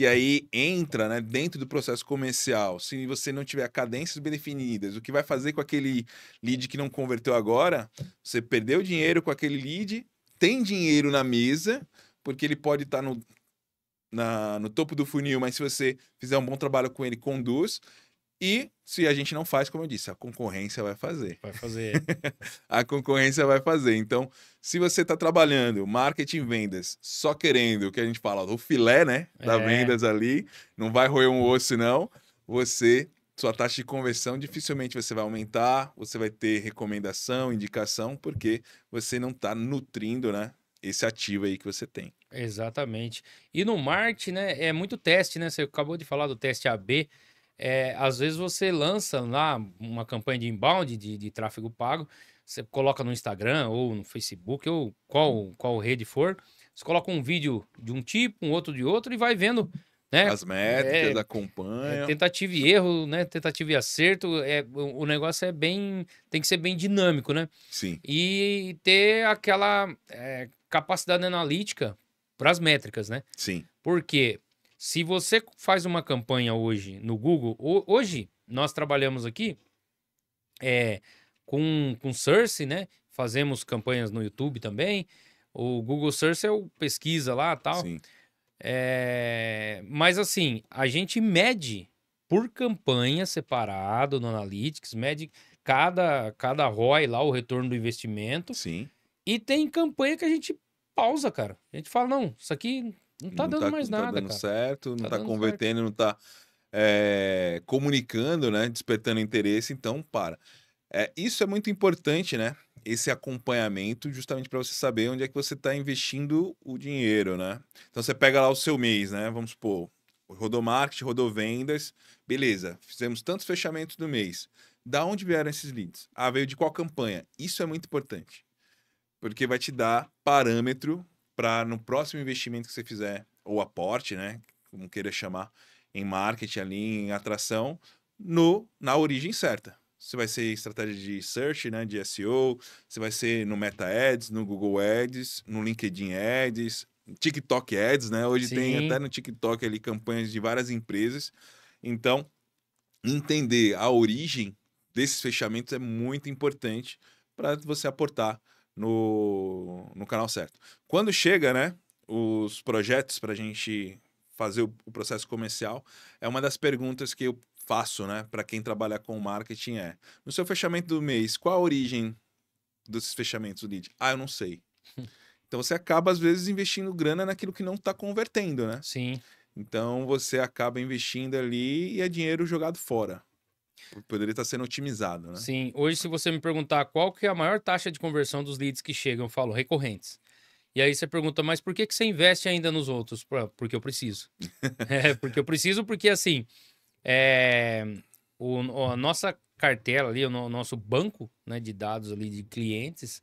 E aí entra né, dentro do processo comercial. Se você não tiver cadências bem definidas, o que vai fazer com aquele lead que não converteu agora? Você perdeu dinheiro com aquele lead, tem dinheiro na mesa, porque ele pode estar tá no, no topo do funil, mas se você fizer um bom trabalho com ele, conduz. E se a gente não faz, como eu disse, a concorrência vai fazer. Vai fazer. *laughs* a concorrência vai fazer. Então, se você está trabalhando marketing vendas, só querendo o que a gente fala, o filé, né? Da é. vendas ali, não vai roer um osso, não. Você, sua taxa de conversão dificilmente você vai aumentar, você vai ter recomendação, indicação, porque você não está nutrindo, né? Esse ativo aí que você tem. Exatamente. E no marketing, né? É muito teste, né? Você acabou de falar do teste AB é, às vezes você lança lá uma campanha de inbound, de, de tráfego pago, você coloca no Instagram ou no Facebook ou qual, uhum. qual rede for, você coloca um vídeo de um tipo, um outro de outro e vai vendo né? As métricas, é, é acompanha. É, tentativa e erro, né? Tentativa e acerto. É, o, negócio é bem. Tem que ser bem dinâmico, né? Sim. E ter aquela é, capacidade analítica para as métricas, né? Sim. Porque se você faz uma campanha hoje no Google, hoje nós trabalhamos aqui é, com, com Source, né? Fazemos campanhas no YouTube também. O Google Search é o pesquisa lá tal. Sim. É, mas assim, a gente mede por campanha separado no Analytics, mede cada, cada ROI lá, o retorno do investimento. Sim. E tem campanha que a gente pausa, cara. A gente fala, não, isso aqui não tá não dando tá, mais nada. Não tá dando cara. certo, não tá, tá convertendo, certo. não tá é, comunicando, né? Despertando interesse, então para. É, isso é muito importante, né? Esse acompanhamento, justamente para você saber onde é que você está investindo o dinheiro, né? Então você pega lá o seu mês, né? Vamos supor, rodou marketing, rodou vendas, beleza, fizemos tantos fechamentos do mês. Da onde vieram esses leads? Ah, veio de qual campanha? Isso é muito importante, porque vai te dar parâmetro para no próximo investimento que você fizer, ou aporte, né? Como queira chamar, em marketing ali, em atração, no, na origem certa. Você vai ser estratégia de search, né, de SEO, você vai ser no Meta Ads, no Google Ads, no LinkedIn Ads, TikTok Ads, né? Hoje Sim. tem até no TikTok ali campanhas de várias empresas. Então, entender a origem desses fechamentos é muito importante para você aportar no, no canal certo. Quando chega, né, os projetos para a gente fazer o, o, processo comercial, é uma das perguntas que eu faço, né, para quem trabalha com marketing é: no seu fechamento do mês, qual a origem desses fechamentos do lead? Ah, eu não sei. *laughs* Então você acaba às vezes investindo grana naquilo que não está convertendo, né? Sim. Então você acaba investindo ali e é dinheiro jogado fora. Poderia estar sendo otimizado, né? Sim. Hoje, se você me perguntar qual que é a maior taxa de conversão dos leads que chegam, eu falo recorrentes. E aí você pergunta, mas por que, que você investe ainda nos outros? Porque eu preciso. *laughs* *laughs* é, porque eu preciso, porque assim, é, o, a nossa cartela ali, o nosso banco né, de dados ali de clientes,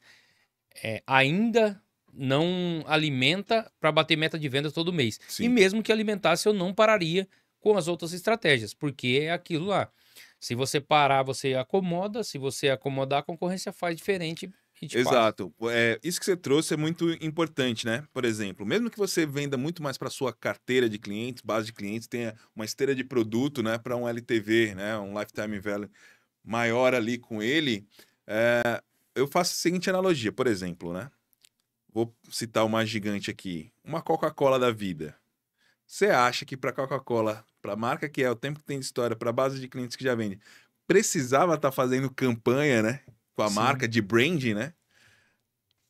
é, ainda não alimenta para bater meta de venda todo mês. Sim. E mesmo que alimentasse, eu não pararia com as outras estratégias, porque é aquilo lá. Se você parar, você acomoda, se você acomodar, a concorrência faz diferente. Exato. É, isso que você trouxe é muito importante, né? Por exemplo, mesmo que você venda muito mais para sua carteira de clientes, base de clientes, tenha uma esteira de produto, né, para um LTV, né, um lifetime value maior ali com ele, é, eu faço a seguinte analogia, por exemplo, né? Vou citar uma gigante aqui, uma Coca-Cola da vida. Você acha que para Coca-Cola, para a marca que é, o tempo que tem de história, para a base de clientes que já vende, precisava estar tá fazendo campanha, né? Com a Sim. marca de branding, né?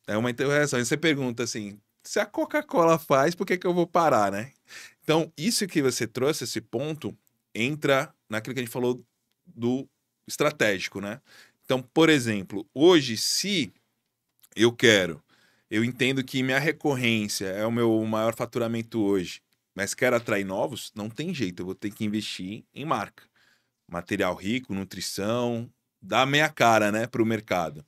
É uma interrogação. você pergunta assim: se a Coca-Cola faz, por que, que eu vou parar, né? Então, isso que você trouxe, esse ponto, entra naquilo que a gente falou do estratégico, né? Então, por exemplo, hoje, se eu quero, eu entendo que minha recorrência é o meu maior faturamento hoje, mas quero atrair novos, não tem jeito, eu vou ter que investir em marca. Material rico, nutrição, dar meia cara, né, para o mercado.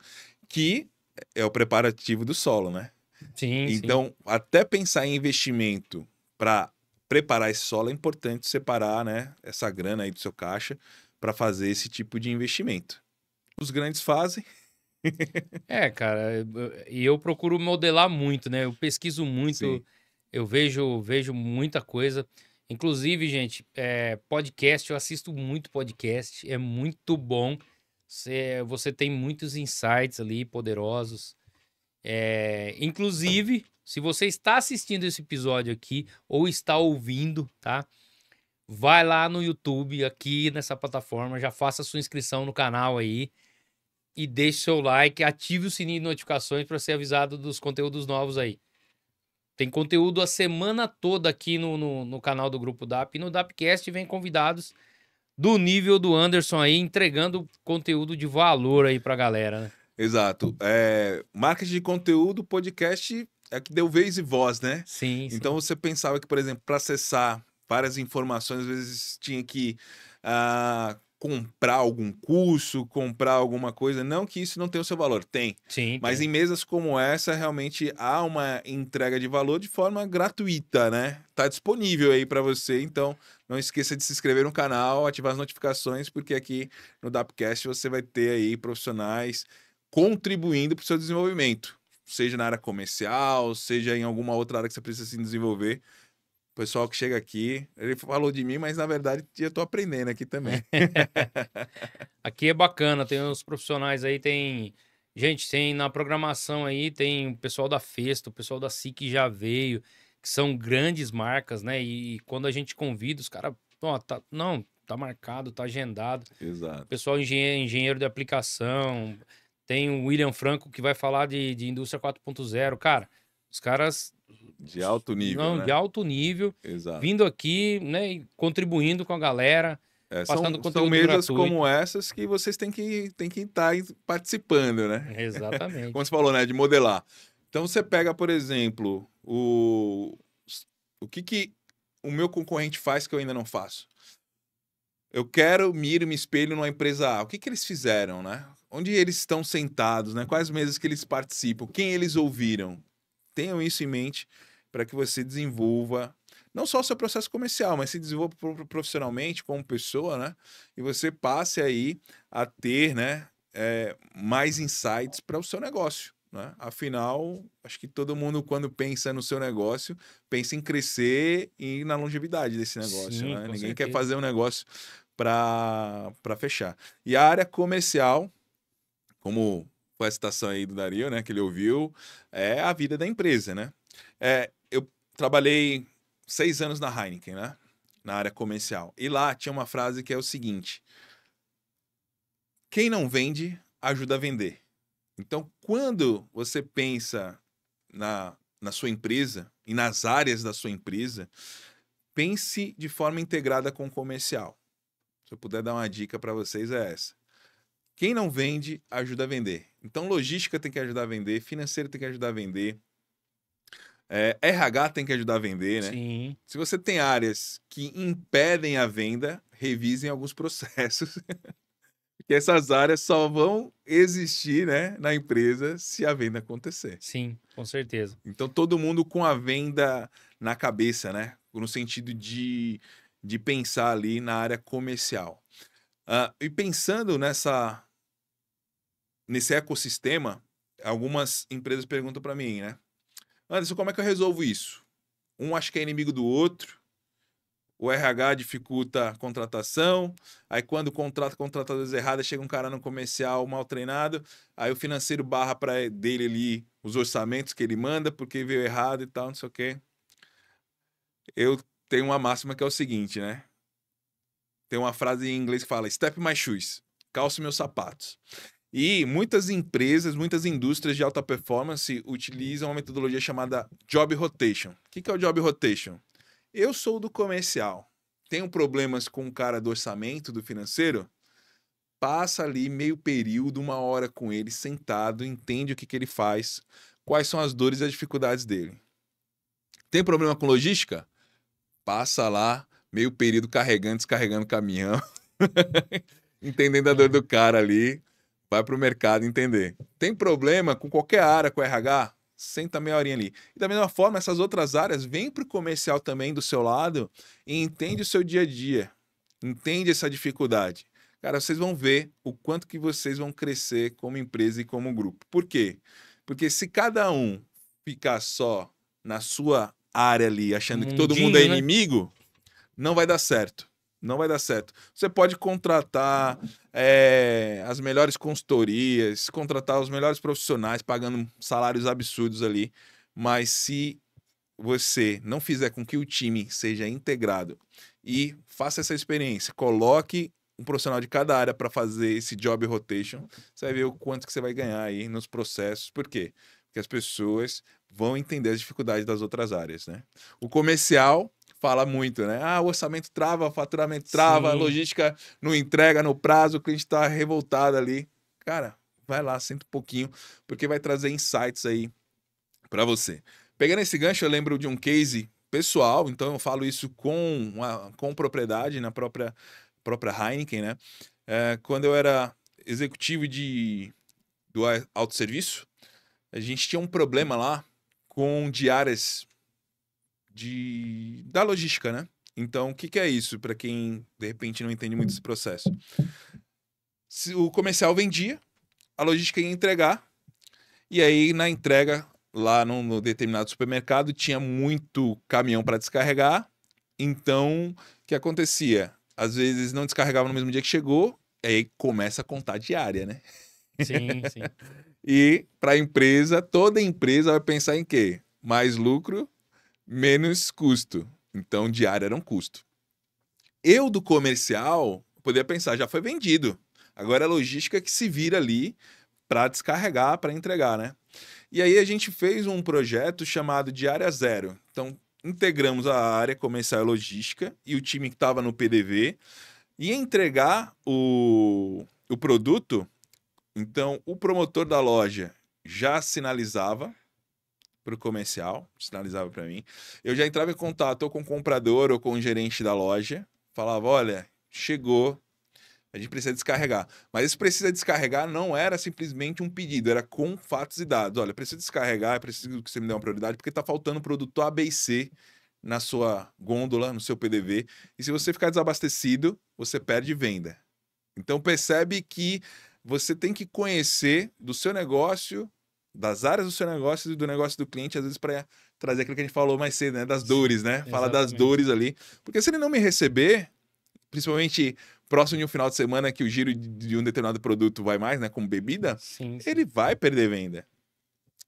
Que é o preparativo do solo, né? Sim. Então, sim. até pensar em investimento para preparar esse solo é importante separar, né, essa grana aí do seu caixa para fazer esse tipo de investimento. Os grandes fazem. *laughs* é, cara, e eu, eu procuro modelar muito, né? Eu pesquiso muito. Sim eu vejo, vejo muita coisa. Inclusive, gente, é, podcast, eu assisto muito podcast, é muito bom. Você, você tem muitos insights ali poderosos. É, inclusive, se você está assistindo esse episódio aqui ou está ouvindo, tá? Vai lá no YouTube, aqui nessa plataforma, já faça sua inscrição no canal aí e deixe seu like, ative o sininho de notificações para ser avisado dos conteúdos novos aí. Tem conteúdo a semana toda aqui no, no, no canal do Grupo DAP. E no DAPcast vem convidados do nível do Anderson aí, entregando conteúdo de valor aí pra galera, né? Exato. É, marketing de conteúdo, podcast é que deu vez e voz, né? Sim. Então sim. você pensava que, por exemplo, para acessar várias informações, às vezes tinha que. Uh comprar algum curso, comprar alguma coisa. Não que isso não tenha o seu valor, tem. Sim. Mas tem. em mesas como essa, realmente há uma entrega de valor de forma gratuita, né? Tá disponível aí para você. Então, não esqueça de se inscrever no canal, ativar as notificações, porque aqui no Dapcast você vai ter aí profissionais contribuindo para o seu desenvolvimento, seja na área comercial, seja em alguma outra área que você precisa se desenvolver pessoal que chega aqui, ele falou de mim, mas na verdade eu tô aprendendo aqui também. *laughs* aqui é bacana, tem uns profissionais aí, tem. Gente, tem na programação aí, tem o pessoal da festa, o pessoal da SIC já veio, que são grandes marcas, né? E, e quando a gente convida, os caras, ó, tá, não, tá marcado, tá agendado. Exato. O pessoal engenheiro, engenheiro de aplicação, tem o William Franco que vai falar de, de indústria 4.0, cara. Os caras. De alto nível. Não, né? de alto nível. Exato. Vindo aqui, né? E contribuindo com a galera. É, são, são mesas gratuito. como essas que vocês têm que têm que estar tá participando, né? Exatamente. *laughs* como você falou, né? De modelar. Então você pega, por exemplo, o o que, que o meu concorrente faz que eu ainda não faço. Eu quero mirar me espelho numa empresa A. O que, que eles fizeram, né? Onde eles estão sentados, né? Quais mesas que eles participam? Quem eles ouviram? tenham isso em mente para que você desenvolva não só o seu processo comercial, mas se desenvolva profissionalmente como pessoa, né? E você passe aí a ter, né, é, mais insights para o seu negócio. Né? Afinal, acho que todo mundo, quando pensa no seu negócio, pensa em crescer e na longevidade desse negócio. Sim, né? Ninguém certeza. quer fazer um negócio para fechar. E a área comercial, como com a citação aí do Dario, né, que ele ouviu, é a vida da empresa, né? É, eu trabalhei seis anos na Heineken, né? Na área comercial. E lá tinha uma frase que é o seguinte: quem não vende, ajuda a vender. Então, quando você pensa na, na sua empresa e nas áreas da sua empresa, pense de forma integrada com o comercial. Se eu puder dar uma dica para vocês, é essa. Quem não vende, ajuda a vender. Então, logística tem que ajudar a vender, financeiro tem que ajudar a vender, é, eh, RH tem que ajudar a vender, né? Sim. Se você tem áreas que impedem a venda, revisem alguns *laughs* processos. que essas áreas só vão existir né, na empresa se a venda acontecer. Sim, com certeza. Então, todo mundo com a venda na cabeça, né? No sentido de, de pensar ali na área comercial. Uh, e pensando nessa nesse ecossistema, algumas empresas perguntam para mim, né? Anderson, como é que eu resolvo isso? Um acha que é inimigo do outro, o RH dificulta a contratação, aí quando contrata contratadores errados, chega um cara no comercial mal treinado, aí o financeiro barra para dele ali os orçamentos que ele manda porque veio errado e tal, não sei o quê. Eu tenho uma máxima que é o seguinte, né? Tem uma frase em inglês que fala: step my shoes, calço meus sapatos. E muitas empresas, muitas indústrias de alta performance utilizam uma metodologia chamada job rotation. O que é o job rotation? Eu sou do comercial, tenho problemas com o cara do orçamento, do financeiro, passa ali meio período, uma hora com ele sentado, entende o que, que ele faz, quais são as dores e as dificuldades dele. Tem problema com logística? Passa lá meio período carregando, descarregando caminhão, *laughs* entendendo a dor é. do cara ali. Vai pro mercado entender. Tem problema com qualquer área com RH? Senta meia horinha ali. E da mesma forma, essas outras áreas, vem pro comercial também do seu lado e entende o seu dia a dia. Entende essa dificuldade. Cara, vocês vão ver o quanto que vocês vão crescer como empresa e como grupo. Por quê? Porque se cada um ficar só na sua área ali, achando que todo mundo é né? inimigo, não vai dar certo. Não vai dar certo. Você pode contratar é, as melhores consultorias, contratar os melhores profissionais, pagando salários absurdos ali. Mas se você não fizer com que o time seja integrado e faça essa experiência, coloque um profissional de cada área para fazer esse job rotation, você vai ver o quanto que você vai ganhar aí nos processos. Por quê? Porque as pessoas vão entender as dificuldades das outras áreas, né? O comercial fala muito, né? Ah, o orçamento trava, faturamento trava, Sim. logística não entrega no prazo, o cliente está revoltado ali. Cara, vai lá, senta um pouquinho, porque vai trazer insights aí para você. Pegando esse gancho, eu lembro de um case pessoal, então eu falo isso com, uma, com propriedade na própria, própria Heineken, né? É, quando eu era executivo de, do autosserviço, a gente tinha um problema lá com diárias de da logística, né? Então, o que, que é isso para quem de repente não entende muito esse processo? Se o comercial vendia, a logística ia entregar, e aí na entrega lá no, no determinado supermercado tinha muito caminhão para descarregar, então o que acontecia? Às vezes não descarregava no mesmo dia que chegou, aí começa a contar diária, né? Sim, *laughs* sim. e para a empresa, toda empresa vai pensar em quê? Mais lucro menos custo. Então, diário era um custo. Eu do comercial poderia pensar, já foi vendido. Agora a é logística que se vira ali para descarregar, para entregar, né? E aí a gente fez um projeto chamado de Área Zero. Então, integramos a área comercial e logística e o time que estava no PDV e entregar o, o produto. Então, o promotor da loja já sinalizava para o comercial, sinalizava para mim. Eu já entrava em contato ou com o comprador ou com o gerente da loja, falava: olha, chegou, a gente precisa descarregar. Mas esse precisa descarregar não era simplesmente um pedido, era com fatos e dados. Olha, preciso descarregar, preciso que você me dê uma prioridade, porque está faltando produto ABC na sua gôndola, no seu PDV. E se você ficar desabastecido, você perde venda. Então percebe que você tem que conhecer do seu negócio das áreas do seu negócio e do negócio do cliente, às vezes para trazer aquilo que a gente falou mais cedo, né? Das dores, né? Exatamente. das dores ali. Porque se ele não me receber, principalmente próximo de um final de semana que o giro de um determinado produto vai mais, né? Como bebida, sim, sim. ele vai perder venda.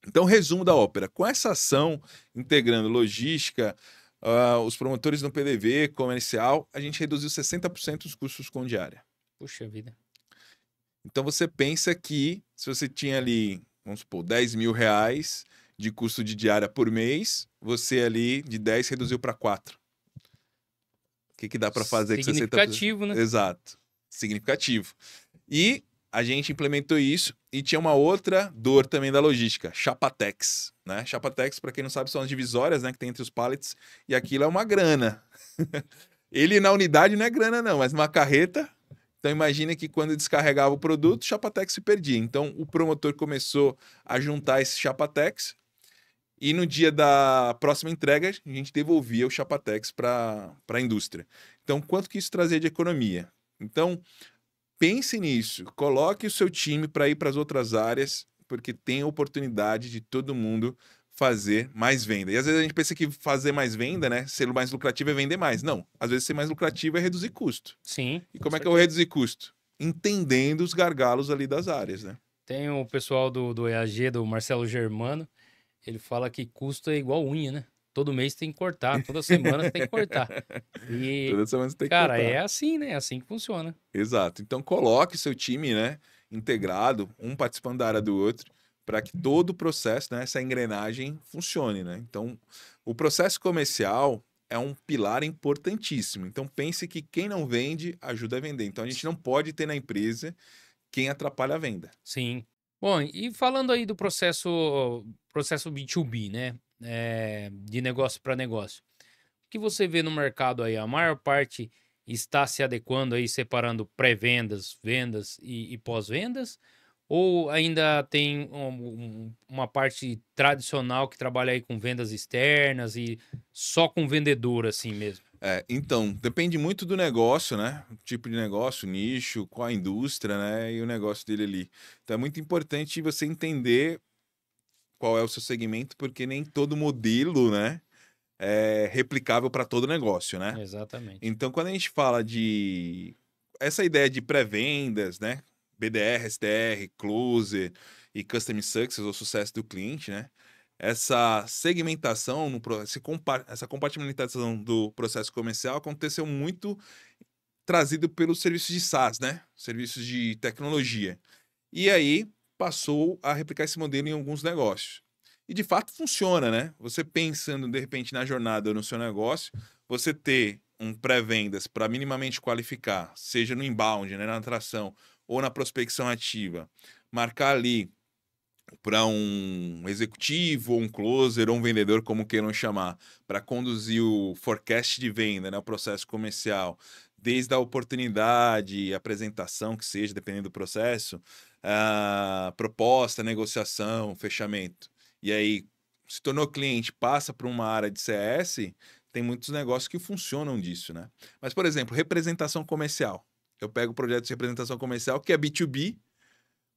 Então, resumo da ópera. Com essa ação, integrando logística, uh, os promotores no PDV, comercial, a gente reduziu 60% os custos com diária. Puxa vida. Então, você pensa que se você tinha ali vamos supor, 10 mil reais de custo de diária por mês, você ali de 10 reduziu para 4. O que, que dá para fazer com 60%? Significativo, né? Exato. Significativo. E a gente implementou isso e tinha uma outra dor também da logística, Chapatex, né? Chapatex, para quem não sabe, são as divisórias, né, que tem entre os pallets e aquilo é uma grana. *laughs* Ele na unidade não é grana não, mas uma carreta então imagina que quando descarregava o produto, o Chapatex se perdia. Então o promotor começou a juntar esse Chapatex e no dia da próxima entrega a gente devolvia o Chapatex para a indústria. Então quanto que isso trazia de economia? Então pense nisso, coloque o seu time para ir para as outras áreas, porque tem a oportunidade de todo mundo fazer mais venda. E às vezes a gente pensa que fazer mais venda, né? Ser mais lucrativo é vender mais. Não. Às vezes ser mais lucrativo é reduzir custo. Sim. E com como certeza. é que eu vou reduzir custo? Entendendo os gargalos ali das áreas, né? Tem o pessoal do, do EAG, do Marcelo Germano, ele fala que custo é igual unha, né? Todo mês tem que cortar, toda *laughs* semana tem que cortar. E, toda semana você tem que cara, cortar. Cara, é assim, né? É assim que funciona. Exato. Então coloque seu time, né? Integrado, um participando da área do outro para que todo o processo, né, essa engrenagem funcione, né? Então, o processo comercial é um pilar importantíssimo. Então, pense que quem não vende ajuda a vender. Então, a gente não pode ter na empresa quem atrapalha a venda. Sim. Bom, e falando aí do processo processo B2B, né? É, de negócio para negócio. O que você vê no mercado aí? A maior parte está se adequando aí, separando pré-vendas, vendas e, e pós-vendas? Ou ainda tem um, uma parte tradicional que trabalha aí com vendas externas e só com vendedor assim mesmo? É, então, depende muito do negócio, né? O tipo de negócio, nicho, qual a indústria, né? E o negócio dele ali. Então é muito importante você entender qual é o seu segmento, porque nem todo modelo, né? É replicável para todo negócio, né? Exatamente. Então, quando a gente fala de essa ideia de pré-vendas, né? BDR, SDR, Closer e Custom Success, ou sucesso do cliente, né? Essa segmentação, no, compa essa compartimentação do processo comercial aconteceu muito trazido pelos serviços de SaaS, né? Serviços de tecnologia. E aí passou a replicar esse modelo em alguns negócios. E de fato funciona, né? Você pensando de repente na jornada no seu negócio, você ter um pré-vendas para minimamente qualificar, seja no inbound, né, na atração, ou na prospecção ativa, marcar ali para um executivo, ou um closer, ou um vendedor, como queiram chamar, para conduzir o forecast de venda, né, o processo comercial, desde a oportunidade, apresentação, que seja, dependendo do processo, a proposta, negociação, fechamento. E aí, se tornou cliente, passa para uma área de CS, tem muitos negócios que funcionam disso, né? Mas, por exemplo, representação comercial. Eu pego projetos de representação comercial, que é B2B,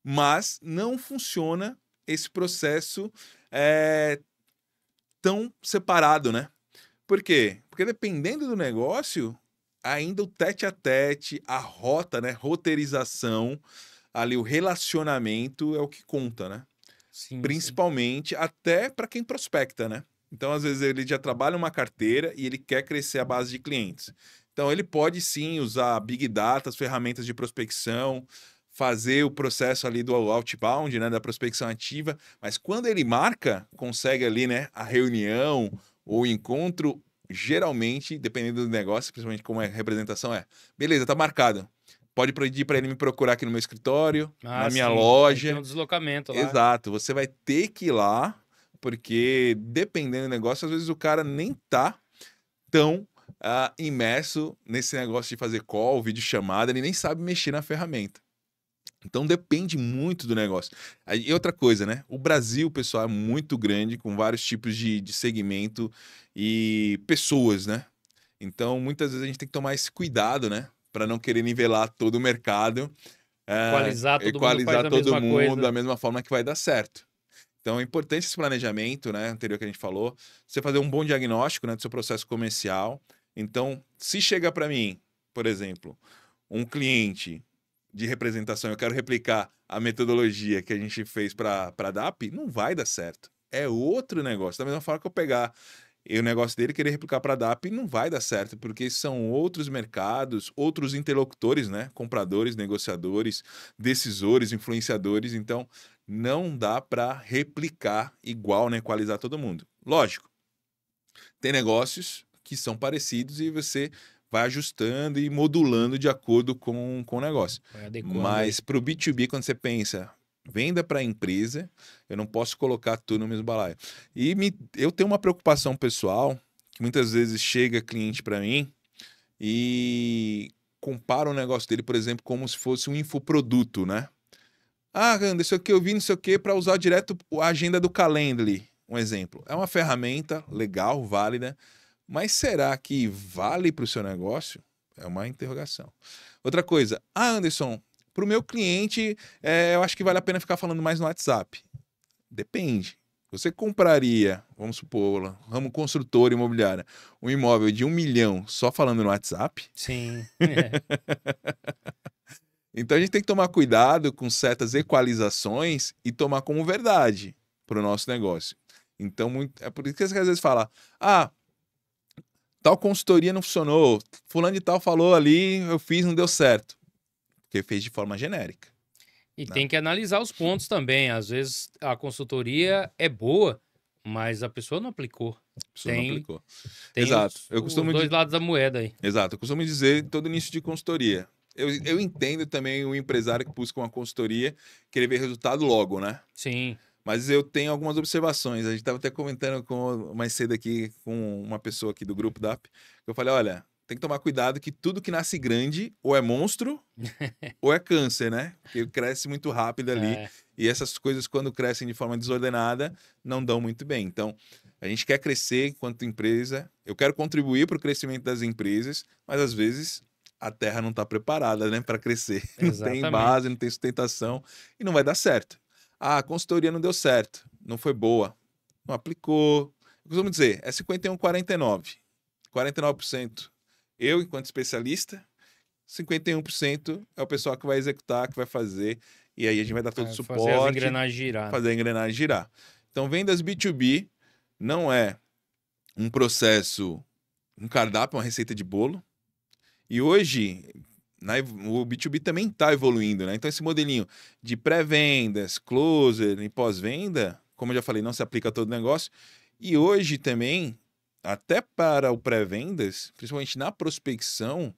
mas não funciona esse processo é, tão separado, né? Por quê? Porque dependendo do negócio, ainda o tete a tete, a rota, né? Roteirização, ali o relacionamento é o que conta, né? Sim, Principalmente sim. até para quem prospecta, né? Então, às vezes, ele já trabalha uma carteira e ele quer crescer a base de clientes. Então, ele pode sim usar Big Data, as ferramentas de prospecção, fazer o processo ali do outbound, né, da prospecção ativa, mas quando ele marca, consegue ali, né, a reunião ou o encontro, geralmente, dependendo do negócio, principalmente como é a representação é, beleza, tá marcado. Pode pedir para ele me procurar aqui no meu escritório, ah, na minha sim. loja. Tem um deslocamento lá. Exato, você vai ter que ir lá, porque dependendo do negócio, às vezes o cara nem tá tão imerso nesse negócio de fazer call, vídeo chamada, ele nem sabe mexer na ferramenta. Então depende muito do negócio. E outra coisa, né? O Brasil, pessoal, é muito grande, com vários tipos de, de segmento e pessoas, né? Então muitas vezes a gente tem que tomar esse cuidado, né? Para não querer nivelar todo o mercado. É, equalizar todo equalizar mundo, todo mundo coisa. da mesma forma que vai dar certo. Então é importante esse planejamento, né? Anterior que a gente falou. Você fazer um bom diagnóstico né, do seu processo comercial então, se chega para mim, por exemplo, um cliente de representação, eu quero replicar a metodologia que a gente fez para a DAP, não vai dar certo. É outro negócio. Da mesma forma que eu pegar o negócio dele querer replicar para a DAP, não vai dar certo, porque são outros mercados, outros interlocutores, né? Compradores, negociadores, decisores, influenciadores. Então, não dá para replicar igual, né? Equalizar todo mundo. Lógico, tem negócios que são parecidos e você vai ajustando e modulando de acordo com, com o negócio. Né? Mas para o B2B, quando você pensa venda para a empresa, eu não posso colocar tudo no mesmo balaio. E me, eu tenho uma preocupação pessoal, que muitas vezes chega cliente para mim e compara o negócio dele, por exemplo, como se fosse um infoproduto, né? Ah, Anderson, que eu vi não sei o é que para usar direto a agenda do Calendly, um exemplo. É uma ferramenta legal, válida, mas será que vale para o seu negócio? É uma interrogação. Outra coisa, ah, Anderson, para o meu cliente, é, eu acho que vale a pena ficar falando mais no WhatsApp. Depende. Você compraria, vamos supor, ramo construtor imobiliária, um imóvel de um milhão só falando no WhatsApp? Sim. *laughs* É. então a gente tem que tomar cuidado com certas equalizações e tomar como verdade para o nosso negócio. Então, muito, é por isso que às vezes fala, ah, tal consultoria não funcionou, fulano de tal falou ali, eu fiz, não deu certo. Porque fez de forma genérica. E né? tem que analisar os pontos também. Às vezes a consultoria é boa, mas a pessoa não aplicou. A pessoa tem, não aplicou. Tem Exato. Os, eu costumo os dois dizer... lados da moeda aí. Exato. Eu costumo dizer todo início de consultoria. Eu, eu entendo também o empresário que busca uma consultoria querer ver resultado logo, né? Sim. Mas eu tenho algumas observações. A gente estava até comentando com, mais cedo aqui com uma pessoa aqui do grupo da Que eu falei: olha, tem que tomar cuidado que tudo que nasce grande ou é monstro *laughs* ou é câncer, né? Porque cresce muito rápido ali. É. E essas coisas, quando crescem de forma desordenada, não dão muito bem. Então, a gente quer crescer enquanto empresa. Eu quero contribuir para o crescimento das empresas, mas às vezes a terra não está preparada né, para crescer. Exatamente. *laughs* Não tem base, não tem sustentação e não vai dar certo. Ah, a consultoria não deu certo, não foi boa, não aplicou. vamos dizer, é 51,49. 49% eu, enquanto especialista, 51% é o pessoal que vai executar, que vai fazer, e aí a gente vai dar todo é, o suporte. Fazer a engrenagem girar. Né? Fazer a engrenagem girar. Então, vendas B2B não é um processo, um cardápio, uma receita de bolo. E hoje, na, o B2B também está evoluindo, né? Então, esse modelinho de pré-vendas, closer e pós-venda, como eu já falei, não se aplica a todo negócio. E hoje também, até para o pré-vendas, principalmente na prospecção,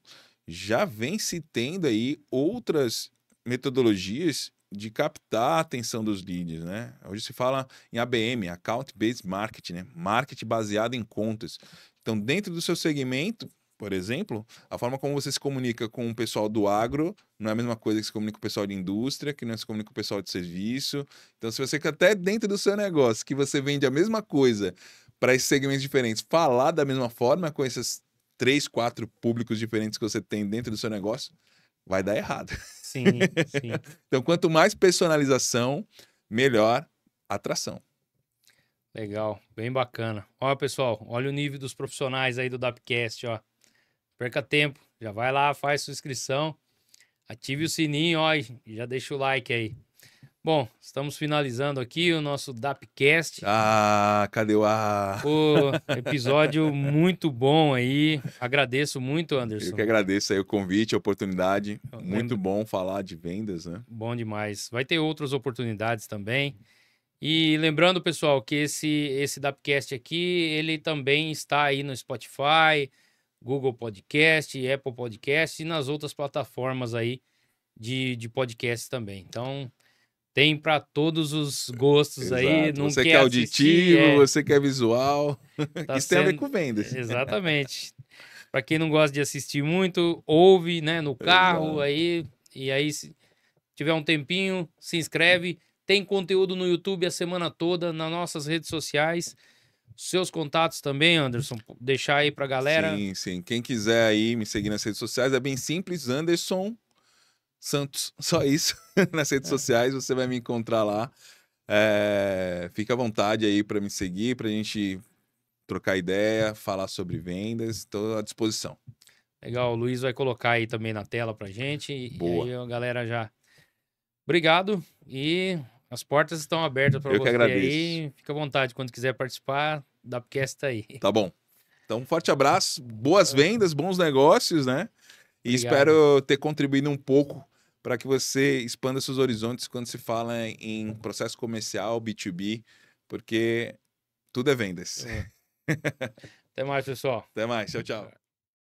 já vem se tendo aí outras metodologias de captar a atenção dos leads, né? Hoje se fala em ABM, Account Based Marketing, né? Marketing baseado em contas. Então, dentro do seu segmento, por exemplo, a forma como você se comunica com o pessoal do agro não é a mesma coisa que se comunica com o pessoal de indústria, que não é se comunica com o pessoal de serviço. Então, se você até dentro do seu negócio, que você vende a mesma coisa para esses segmentos diferentes, falar da mesma forma com esses três, quatro públicos diferentes que você tem dentro do seu negócio, vai dar errado. Sim, sim. *laughs* então, quanto mais personalização, melhor atração. Legal, bem bacana. Olha, pessoal, olha o nível dos profissionais aí do DAPcast, ó perca tempo. Já vai lá, faz sua inscrição, ative o sininho, ó, e já deixa o like aí. Bom, estamos finalizando aqui o nosso DAPcast. Ah, cadê o ah? o episódio muito bom aí. Agradeço muito, Anderson. Eu que agradeço aí o convite, a oportunidade. Eu muito lembro. bom falar de vendas, né? Bom demais. Vai ter outras oportunidades também. E lembrando, pessoal, que esse esse DAPcast aqui, ele também está aí no Spotify, Google Podcast, Apple Podcast e nas outras plataformas aí de, de podcast também. Então, tem para todos os gostos Exato. aí. Não você quer, auditivo, assistir, é... você quer visual. *laughs* Tá Isso sendo... tem a ver com vendas. Exatamente. para quem não gosta de assistir muito, ouve né, no carro Exato. aí. E aí, se tiver um tempinho, se inscreve. Tem conteúdo no YouTube a semana toda, nas nossas redes sociais. Seus contatos também, Anderson, deixar aí pra galera. Sim, sim. Quem quiser aí me seguir nas redes sociais, é bem simples, Anderson Santos. *laughs* Só isso. *laughs* nas redes é. sociais você vai me encontrar lá. É... Fica à vontade aí para me seguir, pra gente trocar ideia, falar sobre vendas. Estou à disposição. Legal, o Luiz vai colocar aí também na tela pra gente. Boa. E aí a galera já. Obrigado e as portas estão abertas para você que agradeço. aí. Fica à vontade quando quiser participar da está aí. Tá bom. Então, um forte abraço, boas vendas, bons negócios, né? E Obrigado. espero ter contribuído um pouco para que você expanda seus horizontes quando se fala em processo comercial, B2B, porque tudo é vendas. É. *laughs* Até mais, pessoal. Até mais. Tchau, tchau.